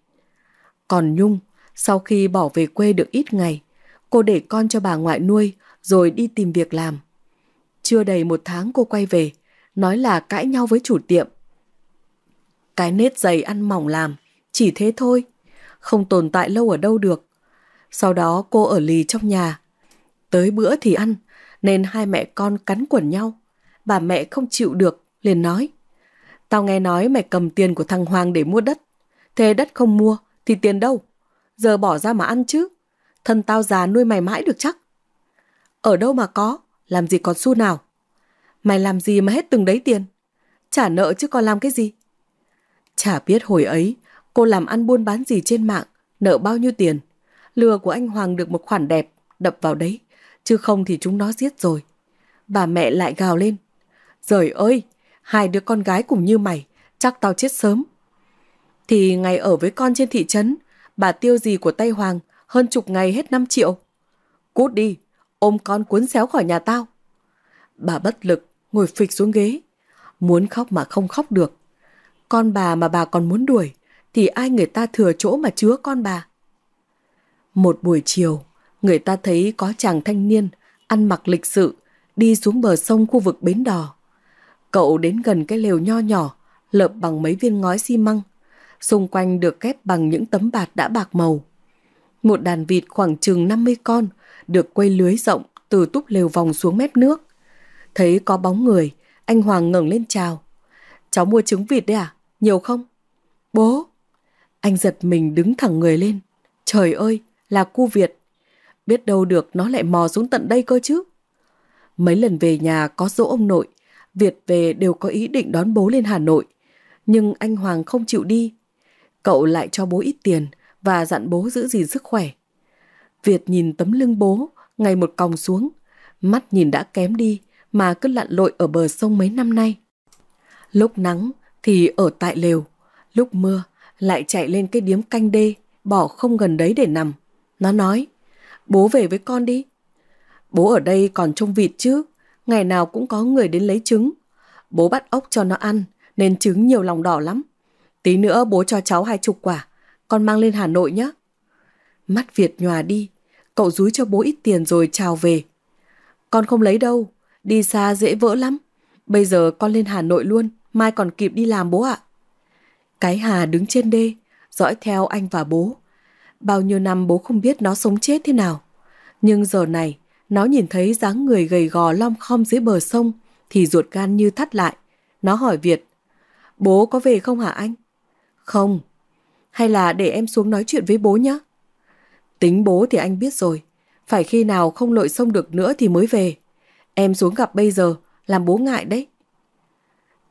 Còn Nhung, sau khi bỏ về quê được ít ngày, cô để con cho bà ngoại nuôi rồi đi tìm việc làm. Chưa đầy một tháng cô quay về, nói là cãi nhau với chủ tiệm. Cái nết giày ăn mỏng làm, chỉ thế thôi, không tồn tại lâu ở đâu được. Sau đó cô ở lì trong nhà. Tới bữa thì ăn, nên hai mẹ con cắn quẩn nhau. Bà mẹ không chịu được, liền nói. Tao nghe nói mày cầm tiền của thằng Hoàng để mua đất. Thế đất không mua, thì tiền đâu? Giờ bỏ ra mà ăn chứ. Thân tao già nuôi mày mãi được chắc. Ở đâu mà có, làm gì còn xu nào. Mày làm gì mà hết từng đấy tiền? Trả nợ chứ còn làm cái gì? Chả biết hồi ấy, cô làm ăn buôn bán gì trên mạng, nợ bao nhiêu tiền. Lừa của anh Hoàng được một khoản đẹp, đập vào đấy chứ không thì chúng nó giết rồi. Bà mẹ lại gào lên. Giời ơi, hai đứa con gái cũng như mày, chắc tao chết sớm. Thì ngày ở với con trên thị trấn, bà tiêu gì của Tây Hoàng hơn chục ngày hết 5 triệu. Cút đi, ôm con cuốn xéo khỏi nhà tao. Bà bất lực, ngồi phịch xuống ghế. Muốn khóc mà không khóc được. Con bà mà bà còn muốn đuổi, thì ai người ta thừa chỗ mà chứa con bà. Một buổi chiều, người ta thấy có chàng thanh niên ăn mặc lịch sự đi xuống bờ sông khu vực bến đò. Cậu đến gần cái lều nho nhỏ, lợp bằng mấy viên ngói xi măng. Xung quanh được ghép bằng những tấm bạt đã bạc màu. Một đàn vịt khoảng chừng 50 con được quây lưới rộng từ túp lều vòng xuống mép nước. Thấy có bóng người, anh Hoàng ngẩng lên chào. Cháu mua trứng vịt đấy à? Nhiều không? Bố! Anh giật mình đứng thẳng người lên. Trời ơi, là cu Việt. Biết đâu được nó lại mò xuống tận đây cơ chứ. Mấy lần về nhà có dỗ ông nội, Việt về đều có ý định đón bố lên Hà Nội. Nhưng anh Hoàng không chịu đi. Cậu lại cho bố ít tiền và dặn bố giữ gìn sức khỏe. Việt nhìn tấm lưng bố, ngày một còng xuống. Mắt nhìn đã kém đi mà cứ lặn lội ở bờ sông mấy năm nay. Lúc nắng thì ở tại lều, lúc mưa lại chạy lên cái điếm canh đê, bỏ không gần đấy để nằm. Nó nói, bố về với con đi. Bố ở đây còn trông vịt chứ, ngày nào cũng có người đến lấy trứng. Bố bắt ốc cho nó ăn, nên trứng nhiều lòng đỏ lắm. Tí nữa bố cho cháu hai chục quả, con mang lên Hà Nội nhé. Mắt Việt nhòa đi, cậu rúi cho bố ít tiền rồi chào về. Con không lấy đâu, đi xa dễ vỡ lắm. Bây giờ con lên Hà Nội luôn, mai còn kịp đi làm bố ạ. Cái Hà đứng trên đê, dõi theo anh và bố. Bao nhiêu năm bố không biết nó sống chết thế nào. Nhưng giờ này, nó nhìn thấy dáng người gầy gò lom khom dưới bờ sông thì ruột gan như thắt lại. Nó hỏi Việt, bố có về không hả anh? Không. Hay là để em xuống nói chuyện với bố nhé? Tính bố thì anh biết rồi. Phải khi nào không lội sông được nữa thì mới về. Em xuống gặp bây giờ, làm bố ngại đấy.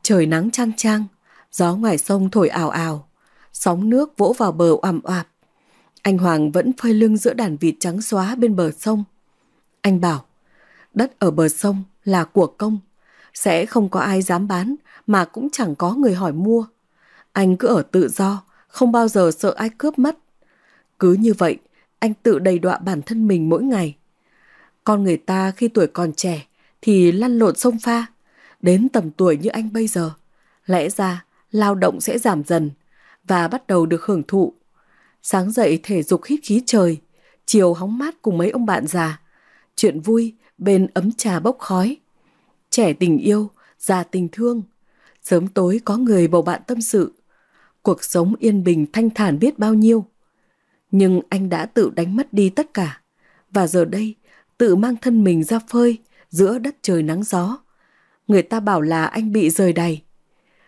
Trời nắng trang trang, gió ngoài sông thổi ảo ảo. Sóng nước vỗ vào bờ oằm oạp. Anh Hoàng vẫn phơi lưng giữa đàn vịt trắng xóa bên bờ sông. Anh bảo, đất ở bờ sông là của công, sẽ không có ai dám bán mà cũng chẳng có người hỏi mua. Anh cứ ở tự do, không bao giờ sợ ai cướp mất. Cứ như vậy, anh tự đầy đọa bản thân mình mỗi ngày. Con người ta khi tuổi còn trẻ thì lăn lộn sông pha, đến tầm tuổi như anh bây giờ. Lẽ ra, lao động sẽ giảm dần và bắt đầu được hưởng thụ Sáng dậy thể dục hít khí trời, chiều hóng mát cùng mấy ông bạn già. Chuyện vui bên ấm trà bốc khói. Trẻ tình yêu, già tình thương. Sớm tối có người bầu bạn tâm sự. Cuộc sống yên bình thanh thản biết bao nhiêu. Nhưng anh đã tự đánh mất đi tất cả. Và giờ đây, tự mang thân mình ra phơi giữa đất trời nắng gió. Người ta bảo là anh bị rời đầy.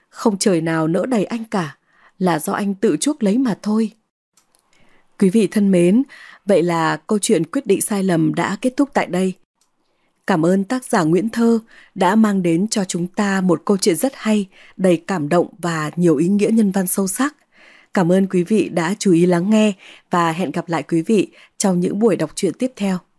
Không trời nào nỡ đầy anh cả, là do anh tự chuốc lấy mà thôi. Quý vị thân mến, vậy là câu chuyện quyết định sai lầm đã kết thúc tại đây. Cảm ơn tác giả Nguyễn Thơ đã mang đến cho chúng ta một câu chuyện rất hay, đầy cảm động và nhiều ý nghĩa nhân văn sâu sắc. Cảm ơn quý vị đã chú ý lắng nghe và hẹn gặp lại quý vị trong những buổi đọc truyện tiếp theo.